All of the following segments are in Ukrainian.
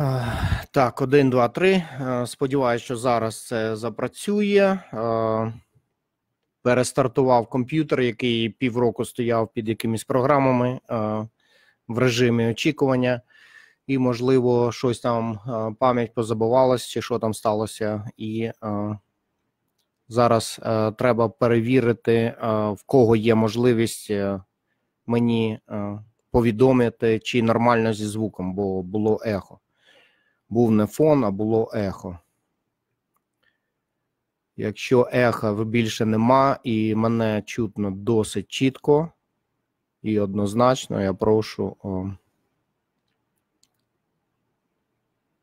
Е, так, один, два, три. Е, Сподіваюся, що зараз це запрацює. Е, перестартував комп'ютер, який півроку стояв під якимись програмами в режимі очікування, і, можливо, щось там пам'ять позабувалася чи що там сталося. І зараз треба перевірити, в кого є можливість мені повідомити, чи нормально зі звуком, бо було ехо був не фон, а було ехо. Якщо еха більше нема, і мене чутно досить чітко і однозначно, я прошу. О...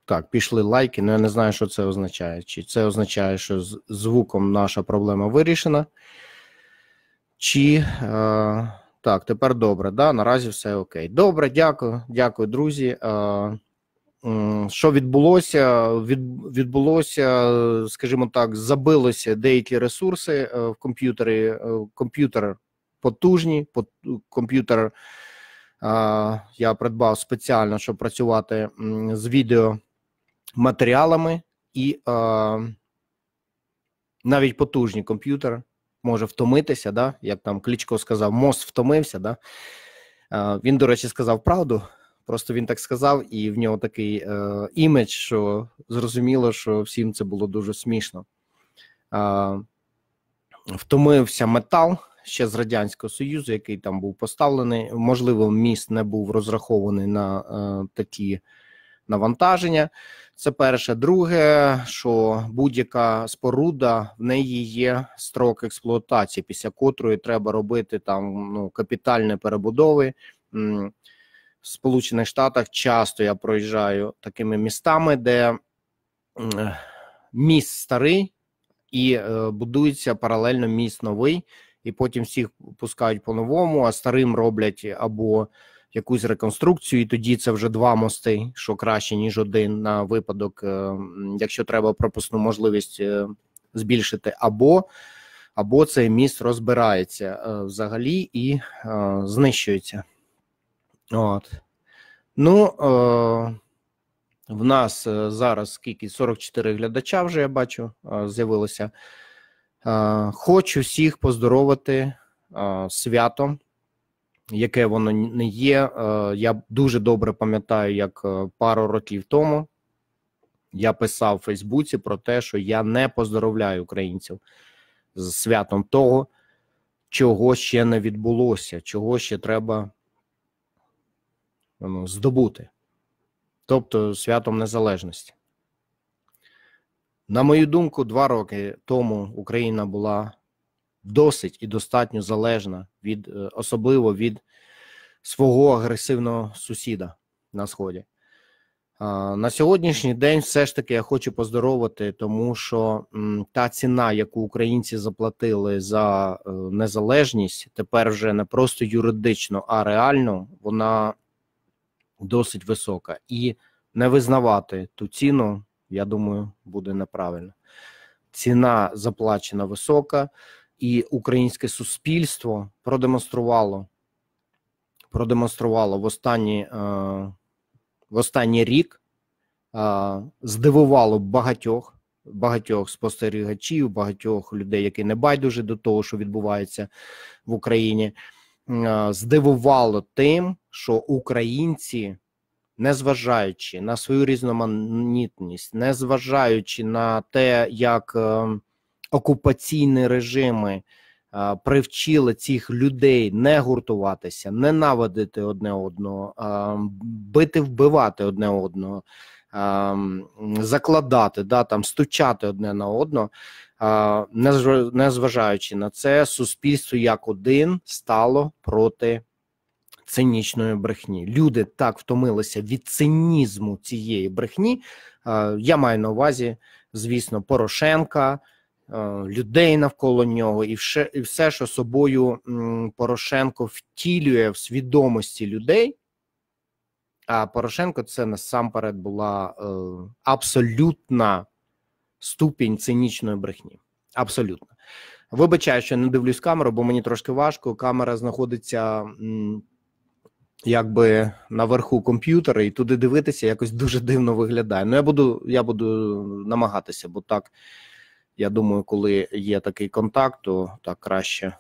Так, пішли лайки, але ну, я не знаю, що це означає. Чи це означає, що з звуком наша проблема вирішена? Чи. Е... Так, тепер добре. да, Наразі все окей. Добре, дякую. Дякую, друзі. Е що відбулося, відбулося, скажімо так, забилося деякі ресурси е, в комп'ютері. Е, комп'ютер потужні, комп'ютер е, я придбав спеціально, щоб працювати з відеоматеріалами, і навіть потужні комп'ютер може втомитися, да? як там Кличко сказав, мозк втомився. Да? Він, до речі, сказав правду. Просто він так сказав, і в нього такий е, імідж, що зрозуміло, що всім це було дуже смішно. Е, втомився метал ще з Радянського Союзу, який там був поставлений. Можливо, міст не був розрахований на е, такі навантаження. Це перше, друге, що будь-яка споруда в неї є строк експлуатації, після котрої треба робити там ну, капітальні перебудови в Сполучених Штатах часто я проїжджаю такими містами, де е, міст старий і е, будується паралельно міст новий, і потім всіх пускають по-новому, а старим роблять або якусь реконструкцію, і тоді це вже два мости, що краще ніж один на випадок, е, якщо треба пропускну можливість збільшити, або або цей міст розбирається взагалі і знищується. От Ну, е, в нас е, зараз скільки 44 глядача вже я бачу, е, з'явилося. Е, хочу всіх поздоровити е, святом, яке воно не є. Е, я дуже добре пам'ятаю, як е, пару років тому я писав в Фейсбуці про те, що я не поздоровляю українців з святом того, чого ще не відбулося, чого ще треба. Ну, здобути, тобто святом незалежності. На мою думку, два роки тому Україна була досить і достатньо залежна від е, особливо від свого агресивного сусіда на сході. На сьогоднішній день, все ж таки, я хочу поздоровити, тому що та ціна, яку українці заплатили за е, незалежність, тепер вже не просто юридично, а реально вона досить висока, і не визнавати ту ціну, я думаю, буде неправильно. Ціна заплачена висока, і українське суспільство продемонструвало продемонструвало в останні, е, в останній рік, е, здивувало багатьох. Багатьох спостерігачів, багатьох людей, які не байдуже до того, що відбувається в Україні, здивувало тим, що українці, незважаючи на свою різноманітність, незважаючи на те, як е, окупаційні режими привчили цих людей не гуртуватися, ненавидити одне одного, бити, вбивати одне одного, закладати, да, там стучати одне на одного незважаючи на це, суспільство як один стало проти цинічної брехні. Люди так втомилися від цинізму цієї брехні. Я маю на увазі, звісно, Порошенка. Людей навколо нього, і все, і все, що собою Порошенко втілює в свідомості людей. А Порошенко це насамперед була е, абсолютна ступінь цинічної брехні. Абсолютно. Вибачаю, що не дивлюсь камеру, бо мені трошки важко. Камера знаходиться якби наверху комп'ютера, і туди дивитися якось дуже дивно виглядає. Ну я буду, я буду намагатися, бо так я думаю, коли є такий контакт, то так краще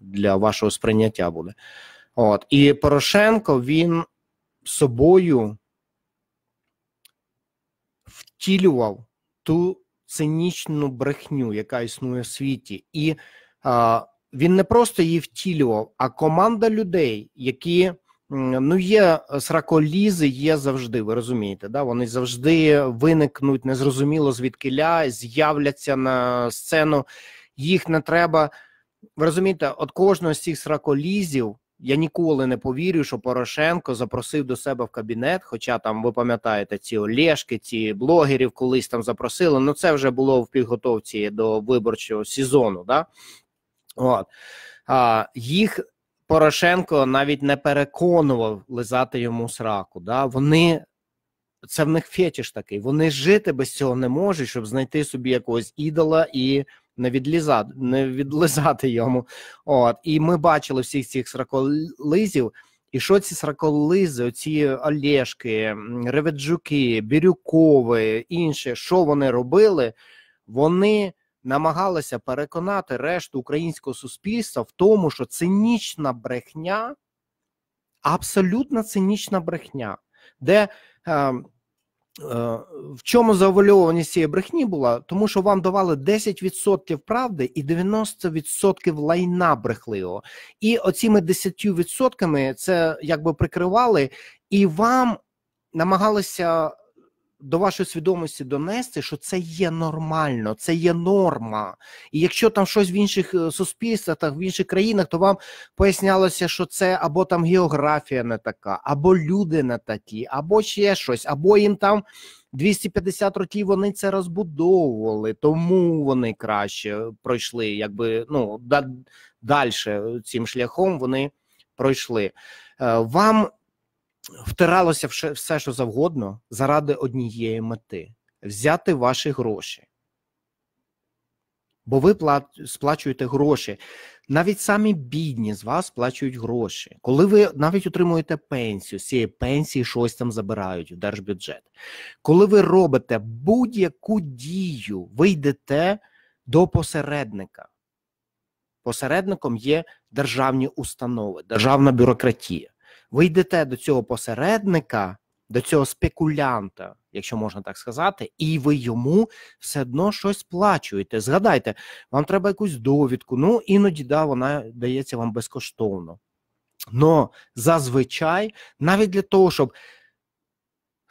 для вашого сприйняття буде. От і Порошенко він собою втілював ту цинічну брехню, яка існує в світі, і а, він не просто її втілював, а команда людей, які ну є сраколізи, є завжди. Ви розумієте, да? Вони завжди виникнуть незрозуміло звідки ля з'являться на сцену. Їх не треба. Ви розумієте, от кожного з цих сраколізів я ніколи не повірю, що Порошенко запросив до себе в кабінет. Хоча там ви пам'ятаєте ці Олешки, ці блогерів колись там запросили. Ну це вже було в підготовці до виборчого сезону. Да? От а, їх Порошенко навіть не переконував лизати йому сраку. Да? Вони. Це в них фетіш такий. Вони жити без цього не можуть, щоб знайти собі якогось ідола і не відлізати, не відлизати йому. От і ми бачили всіх цих сраколизів. І що ці сраколизи, ці Олєшки, Реведжуки, Бірюкови, інші, що вони робили, вони намагалися переконати решту українського суспільства в тому, що цинічна брехня, абсолютно цинічна брехня, де е, в чому завуальованість цієї брехні була? Тому що вам давали 10% правди і 90% лайна брехливого. І оціми 10% це якби прикривали, і вам намагалися до вашої свідомості донести, що це є нормально, це є норма. І якщо там щось в інших е, суспільствах, в інших країнах, то вам пояснялося, що це або там географія не така, або люди не такі, або ще щось, або їм там 250 років вони це розбудовували, тому вони краще пройшли, якби ну далі цим шляхом вони пройшли. Е, вам втиралося все, що завгодно, заради однієї мети взяти ваші гроші. Бо ви сплачуєте гроші. Навіть самі бідні з вас сплачують гроші. Коли ви навіть отримуєте пенсію, з цієї пенсії щось там забирають в держбюджет. Коли ви робите будь-яку дію, ви йдете до посередника. Посередником є державні установи, державна бюрократія. Ви йдете до цього посередника, до цього спекулянта, якщо можна так сказати, і ви йому все одно щось сплачуєте. Згадайте, вам треба якусь довідку. Ну іноді да, вона дається вам безкоштовно. Но зазвичай, навіть для того, щоб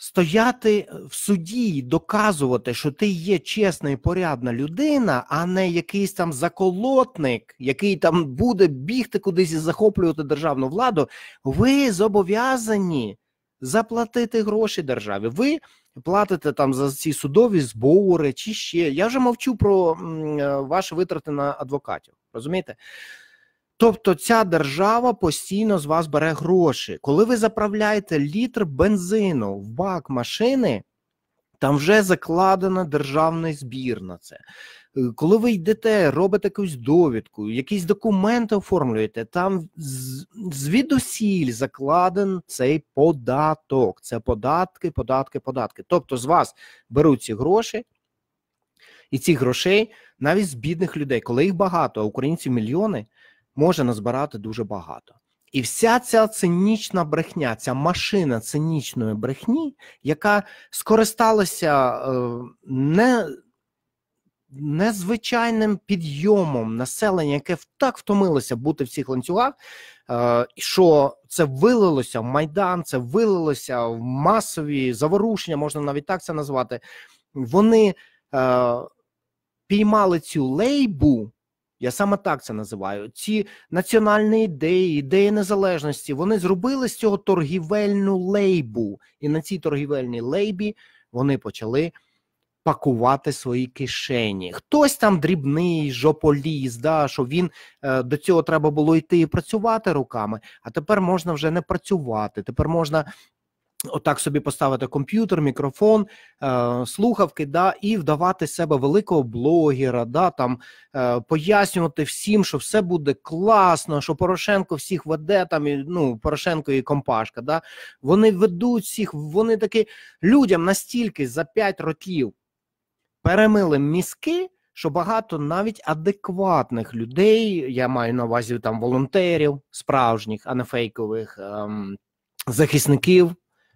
Стояти в суді, доказувати, що ти є чесна і порядна людина, а не якийсь там заколотник, який там буде бігти кудись і захоплювати державну владу. Ви зобов'язані заплатити гроші державі. Ви платите там за ці судові збори чи ще. Я вже мовчу про е, ваші витрати на адвокатів. Розумієте? Тобто ця держава постійно з вас бере гроші. Коли ви заправляєте літр бензину в бак машини, там вже закладена державний збір на це. Е, коли ви йдете, робите якусь довідку, якісь документи оформлюєте, там звідусіль закладен цей податок. Це податки, податки, податки. Тобто з вас беруть ці гроші. І ці грошей навіть з бідних людей, коли їх багато, а українців мільйони, може назбирати дуже багато. І вся ця цинічна брехня, ця машина цинічної брехні, яка скористалася е, не, незвичайним підйомом населення, яке так втомилося бути в цих ланцюгах, е, що це вилилося в майдан, це вилилося в масові заворушення, можна навіть так це назвати. Вони е, піймали цю лейбу. Я саме так це називаю. Ці національні ідеї, ідеї незалежності, вони зробили з цього торгівельну лейбу, і на цій торгівельній лейбі вони почали пакувати свої кишені. Хтось там дрібний, жополіз, да, що він е, до цього треба було йти і працювати руками, а тепер можна вже не працювати. Тепер можна Отак собі поставити комп'ютер, мікрофон, е, слухавки, да, і вдавати себе великого блогера, да, там е, пояснювати всім, що все буде класно, що Порошенко всіх веде там і ну Порошенко і Компашка. Да, Вони ведуть всіх, вони таки людям настільки за 5 років перемили мізки. Що багато навіть адекватних людей, я маю на увазі там волонтерів, справжніх, а не фейкових ем, захисників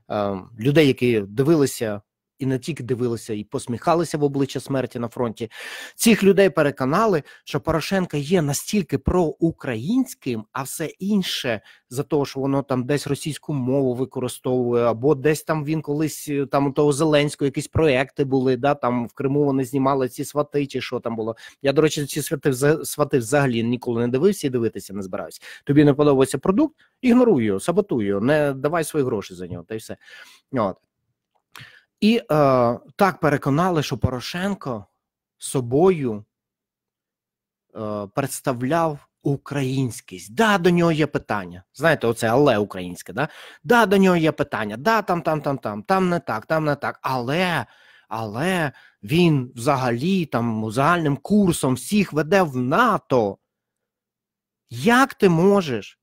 Ем, людей, які дивилися і не тільки дивилися, і посміхалися в обличчя смерті на фронті. Цих людей переконали, що Порошенко є настільки проукраїнським, а все інше за того, що воно там десь російську мову використовує, або десь там він колись е, там у того Зеленського якісь проекти були. Да, там в Криму вони знімали ці свати, чи що там було. Я до речі, ці свати свати взагалі ніколи не дивився і дивитися не збираюсь. Тобі не подобається продукт, ігноруй його, саботуй його, не давай свої гроші за нього, та й все. От. І е, так переконали, що Порошенко собою е, представляв українськість. Да, до нього є питання. Знаєте, оце але українське. Да, да до нього є питання. Да, там, там, там, там, там не так, там не так. Але але він взагалі там загальним курсом всіх веде в НАТО. Як ти можеш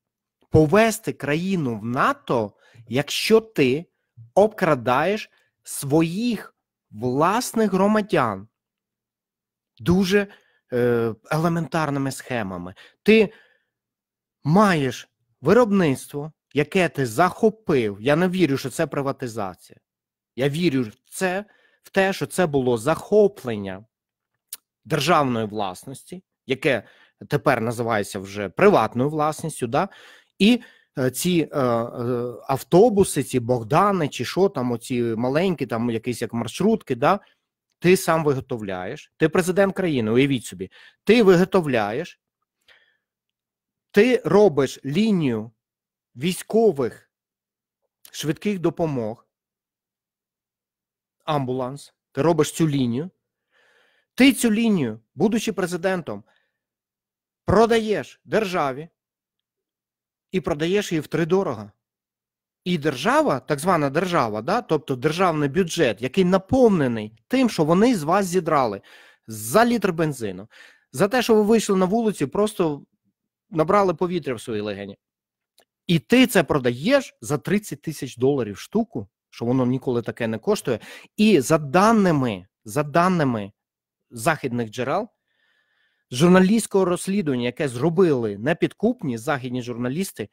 повести країну в НАТО, якщо ти обкрадаєш? своїх власних громадян дуже е, елементарними схемами. Ти маєш виробництво, яке ти захопив. Я не вірю, що це приватизація. Я вірю в це, в те, що це було захоплення державної власності, яке тепер називається вже приватною власністю. да, і Е, ці е, е, автобуси, ці Богдани, чи що там, оці маленькі, там якісь як маршрутки, да, ти сам виготовляєш, ти президент країни, уявіть собі, ти виготовляєш, ти робиш лінію військових швидких допомог, амбуланс, ти робиш цю лінію. Ти цю лінію, будучи президентом, продаєш державі, і продаєш її втридорога. І держава, так звана держава, да, тобто державний бюджет, який наповнений тим, що вони з вас зідрали за літр бензину, за те, що ви вийшли на вулицю, просто набрали повітря в свої легені. І ти це продаєш за 30 тисяч доларів штуку, що воно ніколи таке не коштує. І за даними за даними західних джерел, журналістського розслідування, яке зробили непідкупні західні журналісти,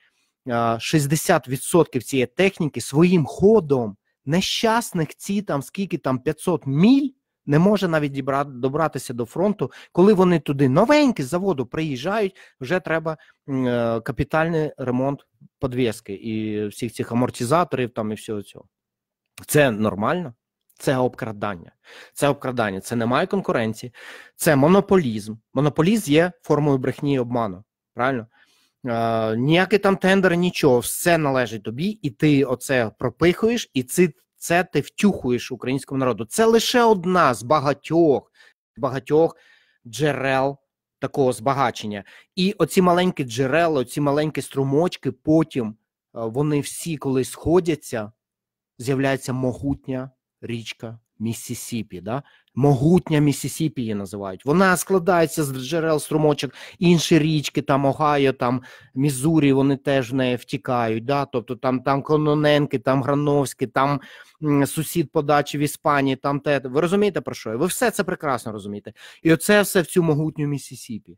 60% цієї техніки своїм ходом нещасних ці там скільки там 500 міль не може навіть добратися до фронту, коли вони туди новенькі з заводу приїжджають, вже треба е, капітальний ремонт подвіски і всіх цих амортизаторів там і всього цього. Це нормально? Це обкрадання, це обкрадання, це немає конкуренції, це монополізм. Монополіз є формою брехні і обману. Правильно? Е, Ніякий там тендер, нічого, все належить тобі, і ти оце пропихуєш, і це, це ти втюхуєш українському народу. Це лише одна з багатьох багатьох джерел такого збагачення. І оці маленькі джерела, оці маленькі струмочки, потім е, вони всі коли сходяться, з'являється могутня річка Міссісіпі. Да? Могутня Міссісіпі її називають. Вона складається з джерел струмочок, інші річки, там Огайо, там Мізурі, вони теж в неї втікають. Да? Тобто там там Кононенки, там Грановські, там сусід подачі в Іспанії, там те. Ви розумієте про що? Ви все це прекрасно розумієте. І оце все в цю могутню Міссісіпі.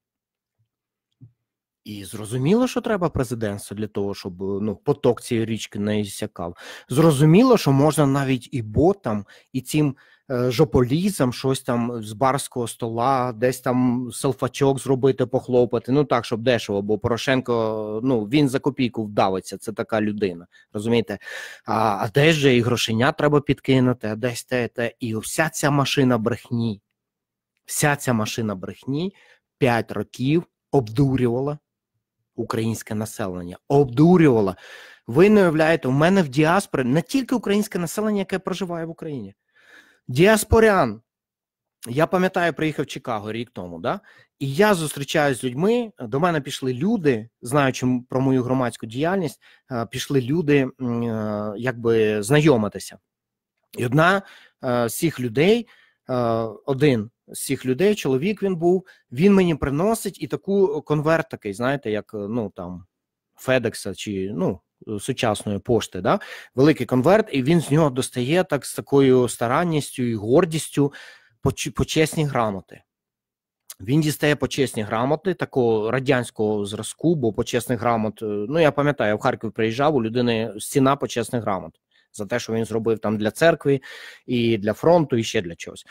І зрозуміло, що треба президентство для того, щоб е, ну поток цієї річки не ісякав. Зрозуміло, що можна навіть і ботам, і цим е, жополізам щось там з барського стола, десь там селфачок зробити, похлопати. Ну так, щоб дешево, бо Порошенко ну він за копійку вдавиться. Це така людина. Розумієте? А а десь же і грошеня треба підкинути, а десь те, те. І вся ця машина брехні, вся ця машина брехні 5 років обдурювала українське населення, обдурювала. Ви не уявляєте, у мене в діаспорі не тільки українське населення, яке проживає в Україні. Діаспорян. Я пам'ятаю, приїхав в Чикаго рік тому, да? і я зустрічаюся з людьми. До мене пішли люди, знаючи про мою громадську діяльність, е, пішли люди, е, якби знайомитися. І одна е, з цих людей, один з цих людей, чоловік він був, він мені приносить і таку е, конверт такий, знаєте, як е, ну там Федекса чи ну сучасної пошти, да, великий конверт, і він з нього достає так з такою старанністю і гордістю почесні грамоти. Він дістає почесні грамоти, такого радянського зразку, бо почесних грамот. Е, ну я пам'ятаю, я в Харків приїжджав у людини стіна почесних грамот за те, що він зробив там для церкви і для фронту, і ще для чогось.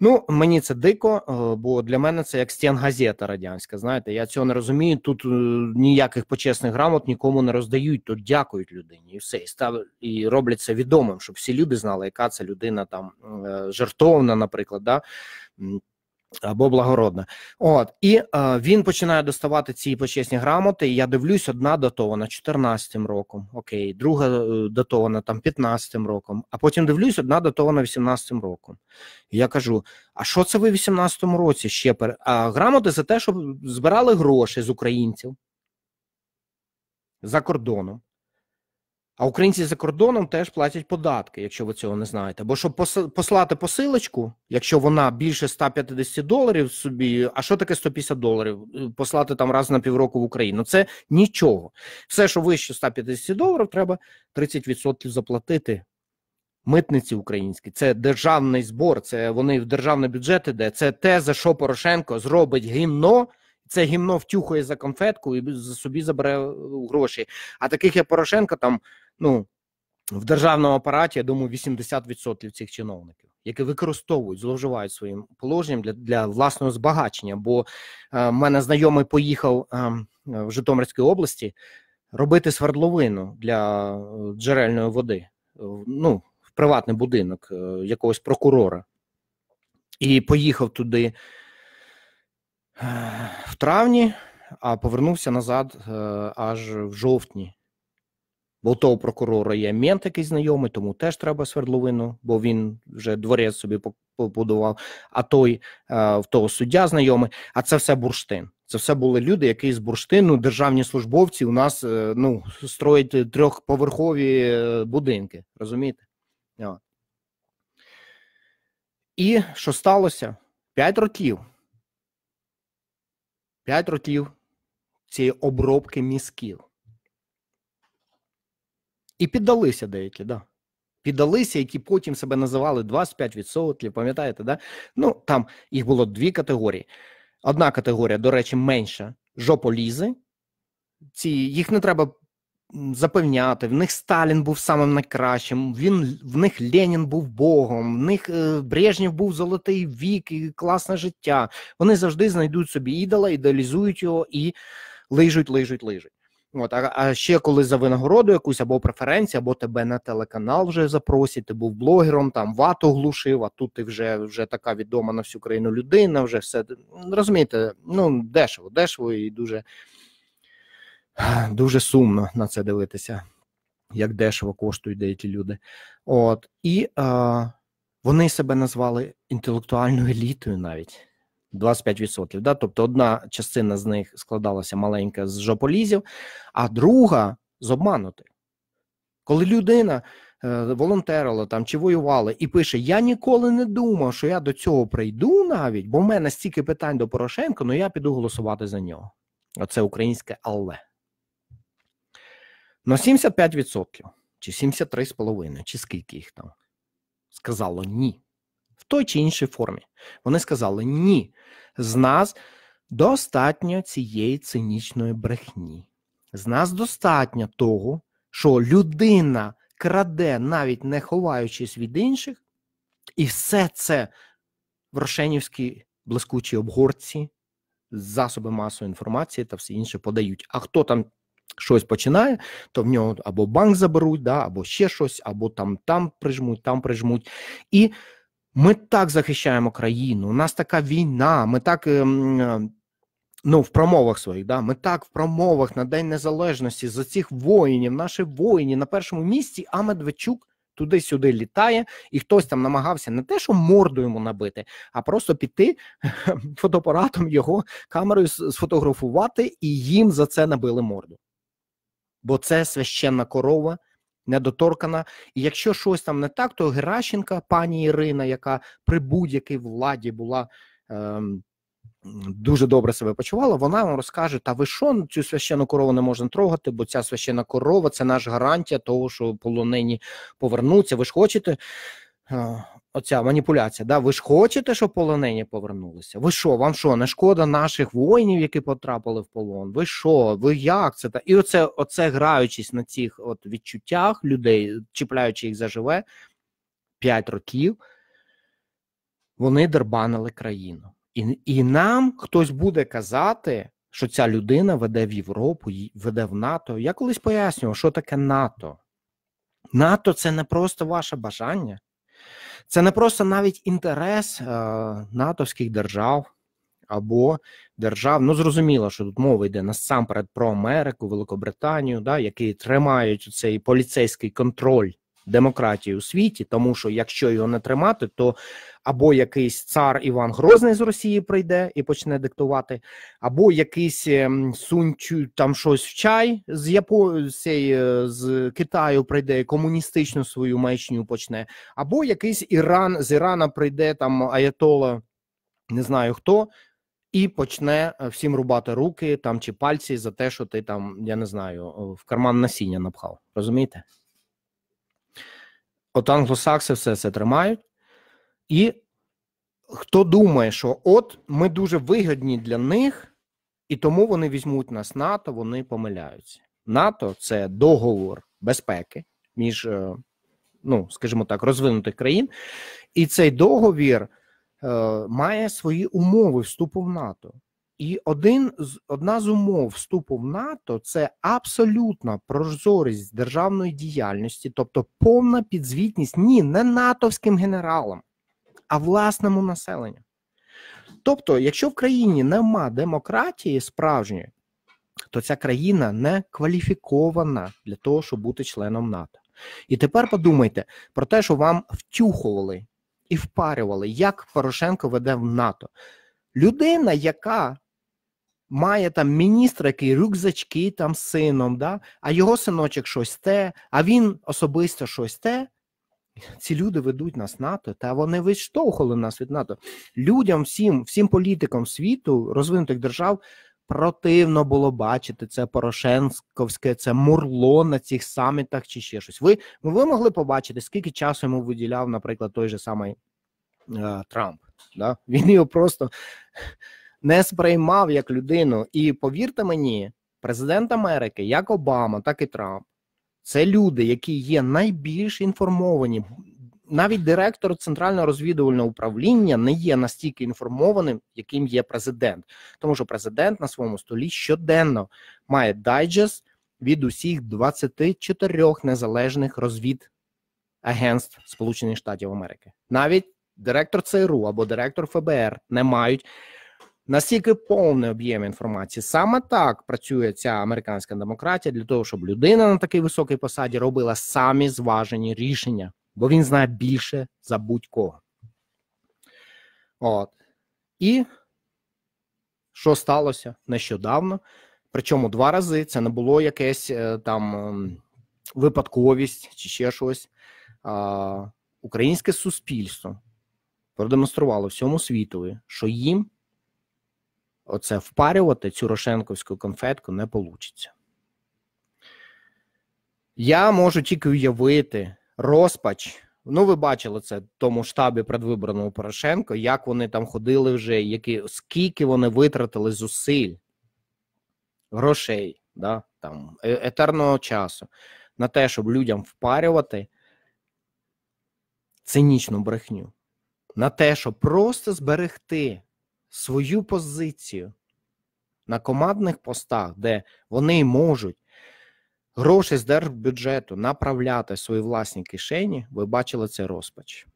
Ну, мені це дико, е, бо для мене це як стенгазета радянська. Знаєте, я цього не розумію. Тут е, ніяких почесних грамот нікому не роздають, тут дякують людині і все і став і роблять це відомим, щоб всі люди знали, яка це людина там е, жертовна, наприклад, да або благородна, От і е, він починає доставати ці почесні грамоти. і Я дивлюсь, одна датована 14-м роком, окей, друга е, датована там 15-м роком. А потім дивлюсь, одна датована 18-м роком. І я кажу: а що це ви в 18-му році? Ще пер... А грамоти за те, що збирали гроші з українців за кордоном. А українці за кордоном теж платять податки, якщо ви цього не знаєте. Бо щоб послати посилочку, якщо вона більше 150 доларів собі, а що таке 150 доларів? Е, послати там раз на півроку в Україну. Це нічого. Все, що вище 150 доларів, треба 30% заплатити. Митниці українській. це державний збор, це вони в державний бюджет іде. Це те, за що Порошенко зробить гімно. Це гімно втюхує за конфетку і за собі забере е, гроші. А таких як Порошенко там ну в державному апараті, я думаю, 80% цих чиновників, які використовують, зловживають своїм положенням для для власного збагачення. Бо е, в мене знайомий поїхав е, в Житомирській області робити свердловину для е, джерельної води, е, ну, в приватний будинок е, якогось прокурора, і поїхав туди е, в травні, а повернувся назад аж в жовтні. Бо то того прокурора є мент який знайомий, тому теж треба свердловину, бо він вже дворець собі побудував, а той е, в того суддя знайомий. А це все бурштин. Це все були люди, які з бурштину, державні службовці, у нас е, ну строять трьохповерхові е, будинки. Розумієте? І що сталося? П'ять років. П'ять років цієї обробки мізків. І піддалися деякі, да. Піддалися, які потім себе називали 25%, пам'ятаєте, да? Ну там їх було дві категорії. Одна категорія, до речі, менша жополізи. Ці їх не треба запевняти. В них Сталін був самим найкращим. Він в них Ленін був Богом, в них е, Брежнєв був золотий вік і класне життя. Вони завжди знайдуть собі ідола, ідеалізують його і лижуть, лижуть, лижуть. От, а, а ще коли за винагороду якусь або преференцію, або тебе на телеканал вже запросять, ти був блогером, там вату глушив, а тут ти вже вже така відома на всю країну людина, вже все розумієте, ну дешево, дешево і дуже дуже сумно на це дивитися, як дешево коштують деякі люди. От і е, вони себе назвали інтелектуальною елітою навіть. 25%. Да? Тобто одна частина з них складалася маленька з жополізів, а друга з обманути. Коли людина е, волонтерила там чи воювала і пише: Я ніколи не думав, що я до цього прийду навіть, бо в мене стільки питань до Порошенка, ну я піду голосувати за нього. Оце українське але. Ну 75% чи 73,5%, чи скільки їх там сказало ні той чи іншій формі. Вони сказали: ні, з нас достатньо цієї цинічної брехні. З нас достатньо того, що людина краде, навіть не ховаючись від інших, і все це в рошенівській блискучій обгорці, засоби масової інформації та все інше подають. А хто там? Щось починає, то в нього або банк заберуть, да, або ще щось, або там там прижмуть, там прижмуть. І ми так захищаємо країну, у нас така війна, ми так ем, ем, ну, в промовах своїх, да, ми так в промовах на День Незалежності за цих воїнів, наші воїні на першому місці, а Медведчук туди-сюди літає, і хтось там намагався не те, що морду йому набити, а просто піти ем, фотоапаратом його камерою сфотографувати і їм за це набили морду. Бо це священна корова, недоторкана. І якщо щось там не так, то Геращенка, пані Ірина, яка при будь-якій владі була. Ем, Дуже добре себе почувала. Вона вам розкаже: та ви що, цю священну корову не можна трогати, бо ця священна корова це наша гарантія того, що полонені повернуться. Ви ж хочете е, оця маніпуляція. Да? Ви ж хочете, щоб полонені повернулися? Ви що, вам що, не шкода наших воїнів, які потрапили в полон? Ви що, ви як це? І оце оце граючись на цих от відчуттях людей, чіпляючи їх заживе 5 років, вони дербанили країну. І, І нам хтось буде казати. Що ця людина веде в Європу, веде в НАТО. Я колись пояснював, що таке НАТО. НАТО це не просто ваше бажання, це не просто навіть інтерес е, натовських держав або держав. Ну зрозуміло, що тут мова йде насамперед про Америку, Великобританію, да, які тримають цей поліцейський контроль демократії у світі, тому що якщо його не тримати, то або якийсь цар Іван Грозний з Росії прийде і почне диктувати, або якийсь ем, сунчу там щось в чай з Япо... Е, з Китаю прийде комуністичну свою мечню, почне, або якийсь Іран з Ірана прийде там Аятола, не знаю хто. І почне е, всім рубати руки там чи пальці за те, що ти там, я не знаю, е, в карман насіння напхав. Розумієте? От англосакси все це тримають. І хто думає, що от ми дуже вигідні для них, і тому вони візьмуть нас НАТО, вони помиляються. НАТО це договор безпеки між, е, ну скажімо так, розвинутих країн, і цей договір е, має свої умови вступу в НАТО. І один з одна з умов вступу в НАТО це абсолютна прозорість державної діяльності, тобто повна підзвітність ні не натовським генералам, а власному населенню. Тобто, якщо в країні нема демократії справжньої, то ця країна не кваліфікована для того, щоб бути членом НАТО. І тепер подумайте про те, що вам втюхували і впарювали, як Порошенко веде в НАТО. Людина, яка має там міністра, який рюкзачки там з сином, да? а його синочок щось те, а він особисто щось те. Ці люди ведуть нас НАТО, та вони відштовхували нас від НАТО. Людям, всім, всім політикам світу, розвинутих держав, противно було бачити це Порошенковське, це мурло на цих самітах чи ще щось. Ви ви могли побачити, скільки часу йому виділяв, наприклад, той же самий е, Трамп. Да? Він його просто не сприймав як людину. І повірте мені, президент Америки, як Обама, так і Трамп, це люди, які є найбільш інформовані. Навіть директор центрального розвідувального управління не є настільки інформованим, яким є президент, тому що президент на своєму столі щоденно має дайджест від усіх 24 незалежних розвід агентств Сполучених Штатів Америки. Навіть директор ЦРУ або директор ФБР не мають Наскільки повний об'єм інформації. Саме так працює ця американська демократія для того, щоб людина на такій високій посаді робила самі зважені рішення, бо він знає більше за будь-кого. От. І що сталося нещодавно? Причому два рази це не було якесь е, там ем, випадковість чи ще щось. Українське суспільство продемонструвало всьому світові, що їм оце впарювати цю рошенковську конфетку не вийде. Я можу тільки уявити розпач. Ну, ви бачили це в тому штабі предвиборного Порошенко, як вони там ходили вже, які, скільки вони витратили зусиль, грошей, да, там, е, етерного часу на те, щоб людям впарювати цинічну брехню, на те, щоб просто зберегти свою позицію на командних постах, де вони можуть гроші з держбюджету направляти в свої власні кишені, ви бачили цей розпач.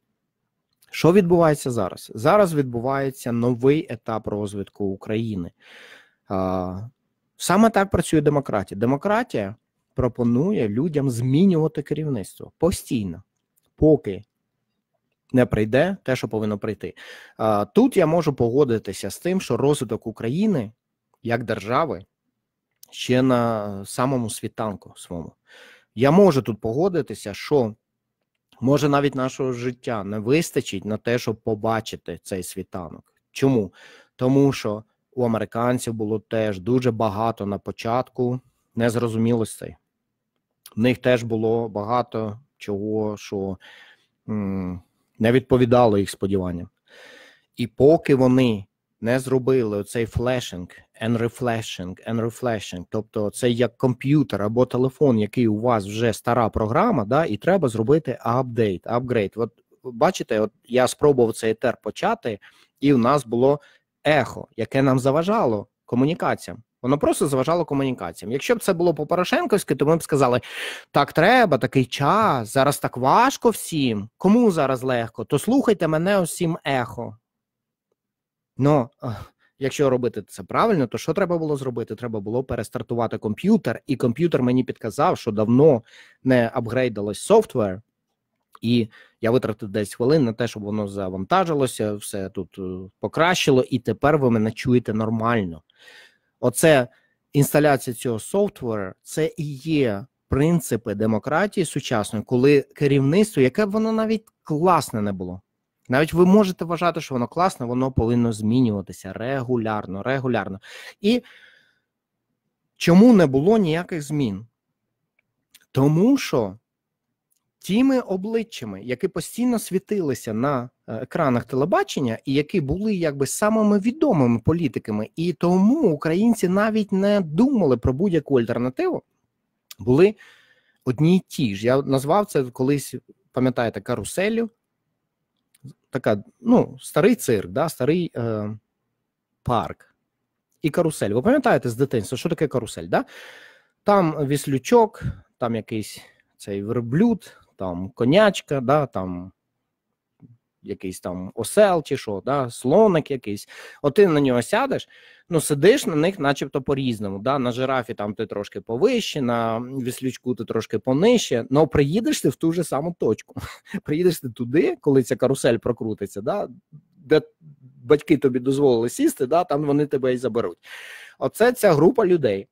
Що відбувається зараз? Зараз відбувається новий етап розвитку України. Саме так працює демократія. Демократія пропонує людям змінювати керівництво постійно, поки не прийде те, що повинно прийти. Тут я можу погодитися з тим, що розвиток України як держави ще на самому світанку своєму. Я можу тут погодитися, що може навіть нашого життя не вистачить на те, щоб побачити цей світанок. Чому? Тому що у американців було теж дуже багато на початку незрозумілостей. В них теж було багато чого, що не відповідало їх сподіванням. І поки вони не зробили цей флешинг, енрефлешинг, енрефлешинг, тобто це як комп'ютер або телефон, який у вас вже стара програма, да, і треба зробити апдейт, апгрейд. От бачите, от я спробував цей етер почати, і в нас було ехо, яке нам заважало комунікаціям. Воно просто заважало комунікаціям. Якщо б це було по Порошенковськи, то ми б сказали: так треба, такий час, зараз так важко всім. Кому зараз легко? То слухайте мене усім ехо. Ну, якщо робити це правильно, то що треба було зробити? Треба було перестартувати комп'ютер, і комп'ютер мені підказав, що давно не апгрейдилось софтвер, і я витратив 10 хвилин на те, щоб воно завантажилося, все тут е, покращило, і тепер ви мене чуєте нормально. Оце інсталяція цього софтвера, це і є принципи демократії сучасної, коли керівництво, яке б воно навіть класне не було. Навіть ви можете вважати, що воно класне, воно повинно змінюватися регулярно, регулярно. І чому не було ніяких змін? Тому що Тими обличчями, які постійно світилися на е, екранах телебачення, і які були якби самими відомими політиками, і тому українці навіть не думали про будь-яку альтернативу, були одні й ті ж. Я назвав це колись, пам'ятаєте, каруселю. Така, ну, старий цирк, да, старий е, парк і карусель. Ви пам'ятаєте з дитинства, що таке карусель? да? Там віслючок, там якийсь цей верблюд, там конячка, да, там якийсь там осел чи що, да, слоник якийсь. От ти на нього сядеш, ну сидиш на них, начебто по-різному. Да, На жирафі там ти трошки повище, на віслючку ти трошки понижче, але приїдеш ти в ту же саму точку. Приїдеш ти туди, коли ця карусель прокрутиться, да, де батьки тобі дозволили сісти, да, там вони тебе і заберуть. Оце ця група людей.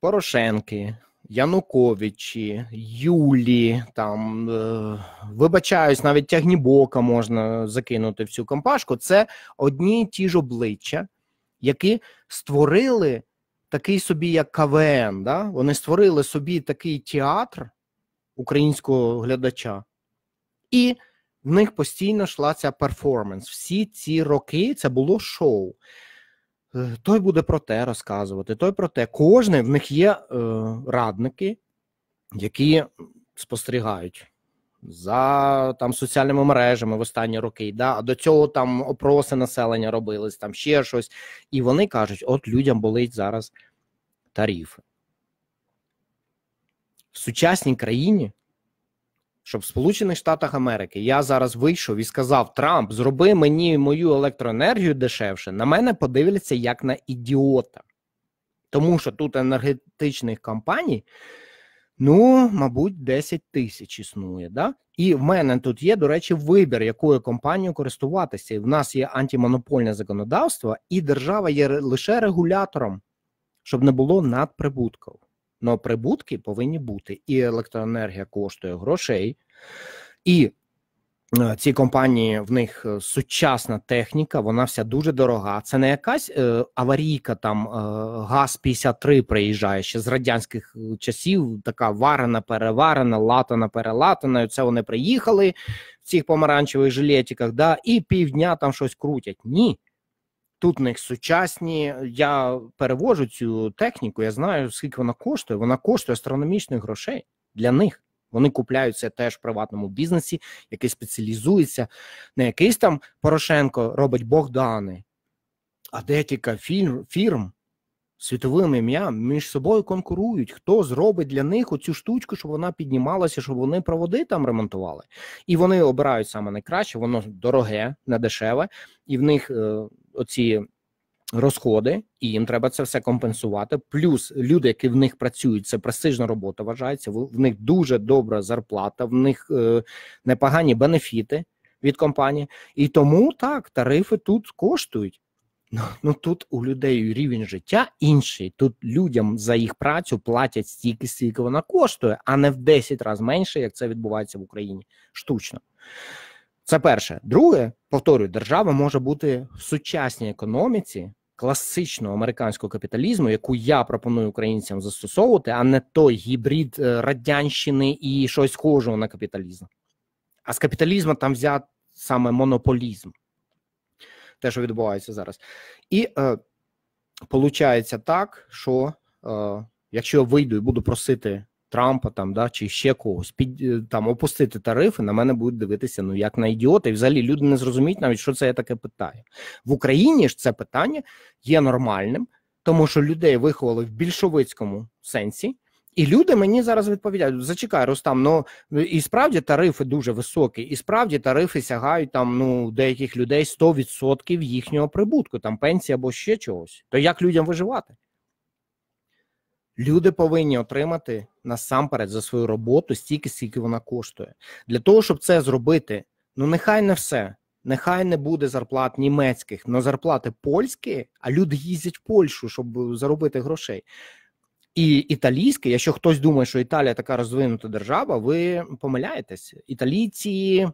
Порошенки, Януковичі, Юлі, там е, вибачаюсь, навіть тягнібока можна закинути в цю компашку. Це одні й ті ж обличчя, які створили такий собі, як КВН. Да? Вони створили собі такий театр українського глядача, і в них постійно йшла ця перформанс. Всі ці роки це було шоу. Е, той буде про те розказувати, той про те. Кожний в них є е, радники, які спостерігають. За там соціальними мережами в останні роки, да а до цього там опроси населення робились, там ще щось, і вони кажуть: от людям болить зараз тарифи. В сучасній країні щоб в Сполучених Штатах Америки я зараз вийшов і сказав: Трамп, зроби мені мою електроенергію дешевше. На мене подивляться як на ідіота, тому що тут енергетичних компаній, ну, мабуть, 10 тисяч існує. да? І в мене тут є, до речі, вибір, якою компанією користуватися. І в нас є антимонопольне законодавство, і держава є лише регулятором, щоб не було надприбутків. Но прибутки повинні бути. І електроенергія коштує грошей, і е, ці компанії в них е, сучасна техніка, вона вся дуже дорога. Це не якась е, аварійка, там е, ГАЗ-53 приїжджає ще з радянських е, часів, така варена, переварена, латана, перелатана. це вони приїхали в цих помаранчевих жилетиках, да, і півдня там щось крутять. Ні. Тут в них сучасні. Я перевожу цю техніку. Я знаю, скільки вона коштує. Вона коштує астрономічних грошей для них. Вони купляються теж в приватному бізнесі, який спеціалізується. Не якийсь там Порошенко робить Богдани, а декілька фірм, фірм світовим ім'ям між собою конкурують, хто зробить для них оцю штучку, щоб вона піднімалася, щоб вони проводи там ремонтували. І вони обирають саме найкраще, воно дороге, не дешеве, і в них е, оці. Розходи, і їм треба це все компенсувати. Плюс люди, які в них працюють, це престижна робота. Вважається в них дуже добра зарплата, в них е, непогані бенефіти від компанії, і тому так тарифи тут коштують. Ну тут у людей рівень життя інший. Тут людям за їх працю платять стільки, стільки вона коштує, а не в 10 разів менше, як це відбувається в Україні штучно. Це перше. Друге, повторюю, держава може бути в сучасній економіці класичного американського капіталізму, яку я пропоную українцям застосовувати, а не той гібрид е, радянщини і щось схожого на капіталізм. А з капіталізму там взят саме монополізм те, що відбувається зараз. І е, получається так, що е, якщо я вийду і буду просити Трампа там да чи ще когось під е, там опустити тарифи, на мене будуть дивитися ну як на ідіота, і взагалі люди не зрозуміють навіть, що це я таке питаю в Україні. ж Це питання є нормальним, тому що людей виховали в більшовицькому сенсі. І люди мені зараз відповідають: зачекай, Рустам, ну і справді тарифи дуже високі, і справді тарифи сягають там ну деяких людей 100% їхнього прибутку, там пенсії або ще чогось. То як людям виживати? Люди повинні отримати насамперед за свою роботу стільки, скільки вона коштує. Для того, щоб це зробити, ну нехай не все. Нехай не буде зарплат німецьких, але зарплати польські, а люди їздять в Польщу, щоб е, заробити грошей і італійське, якщо хтось думає, що Італія така розвинута держава, ви помиляєтесь. Італійці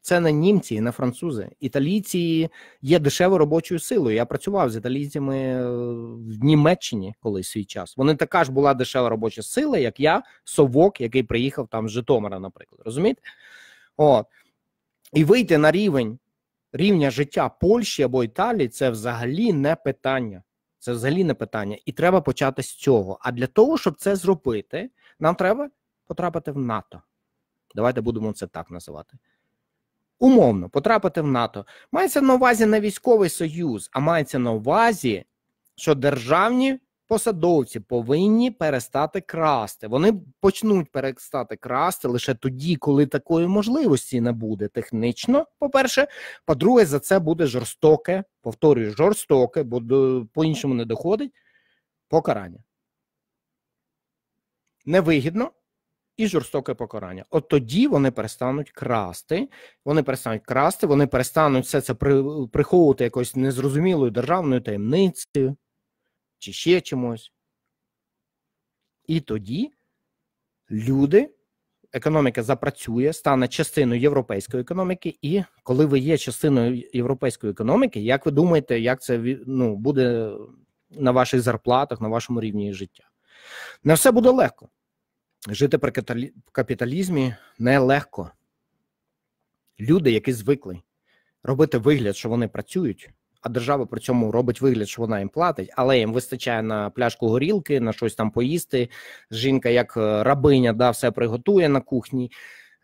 це не німці, не французи. Італійці є дешево робочою силою. Я працював з італійцями е, в Німеччині колись свій час. Вони така ж була дешева робоча сила, як я, совок, який приїхав там з Житомира, наприклад. Розумієте? От. І вийти на рівень рівня життя Польщі або Італії це взагалі не питання. Це взагалі не питання, і треба почати з цього. А для того, щоб це зробити, нам треба потрапити в НАТО. Давайте будемо це так називати. Умовно, потрапити в НАТО. Мається на увазі не військовий союз, а мається на увазі, що державні посадовці повинні перестати красти. Вони почнуть перестати красти лише тоді, коли такої можливості не буде технічно. По перше, по-друге, за це буде жорстоке. Повторюю, жорстоке, бо по іншому не доходить. Покарання невигідно. І жорстоке покарання. От тоді вони перестануть красти, вони перестануть красти, вони перестануть все це приховувати якось незрозумілою державною таємницею чи ще чимось. І тоді люди, економіка запрацює, стане частиною європейської економіки. І коли ви є частиною європейської економіки, як ви думаєте, як це ну, буде на ваших зарплатах, на вашому рівні життя? Не все буде легко. Жити при капіталізмі нелегко. Люди, які звикли робити вигляд, що вони працюють, а держава при цьому робить вигляд, що вона їм платить, але їм вистачає на пляшку горілки, на щось там поїсти. Жінка, як е, рабиня, да, все приготує на кухні.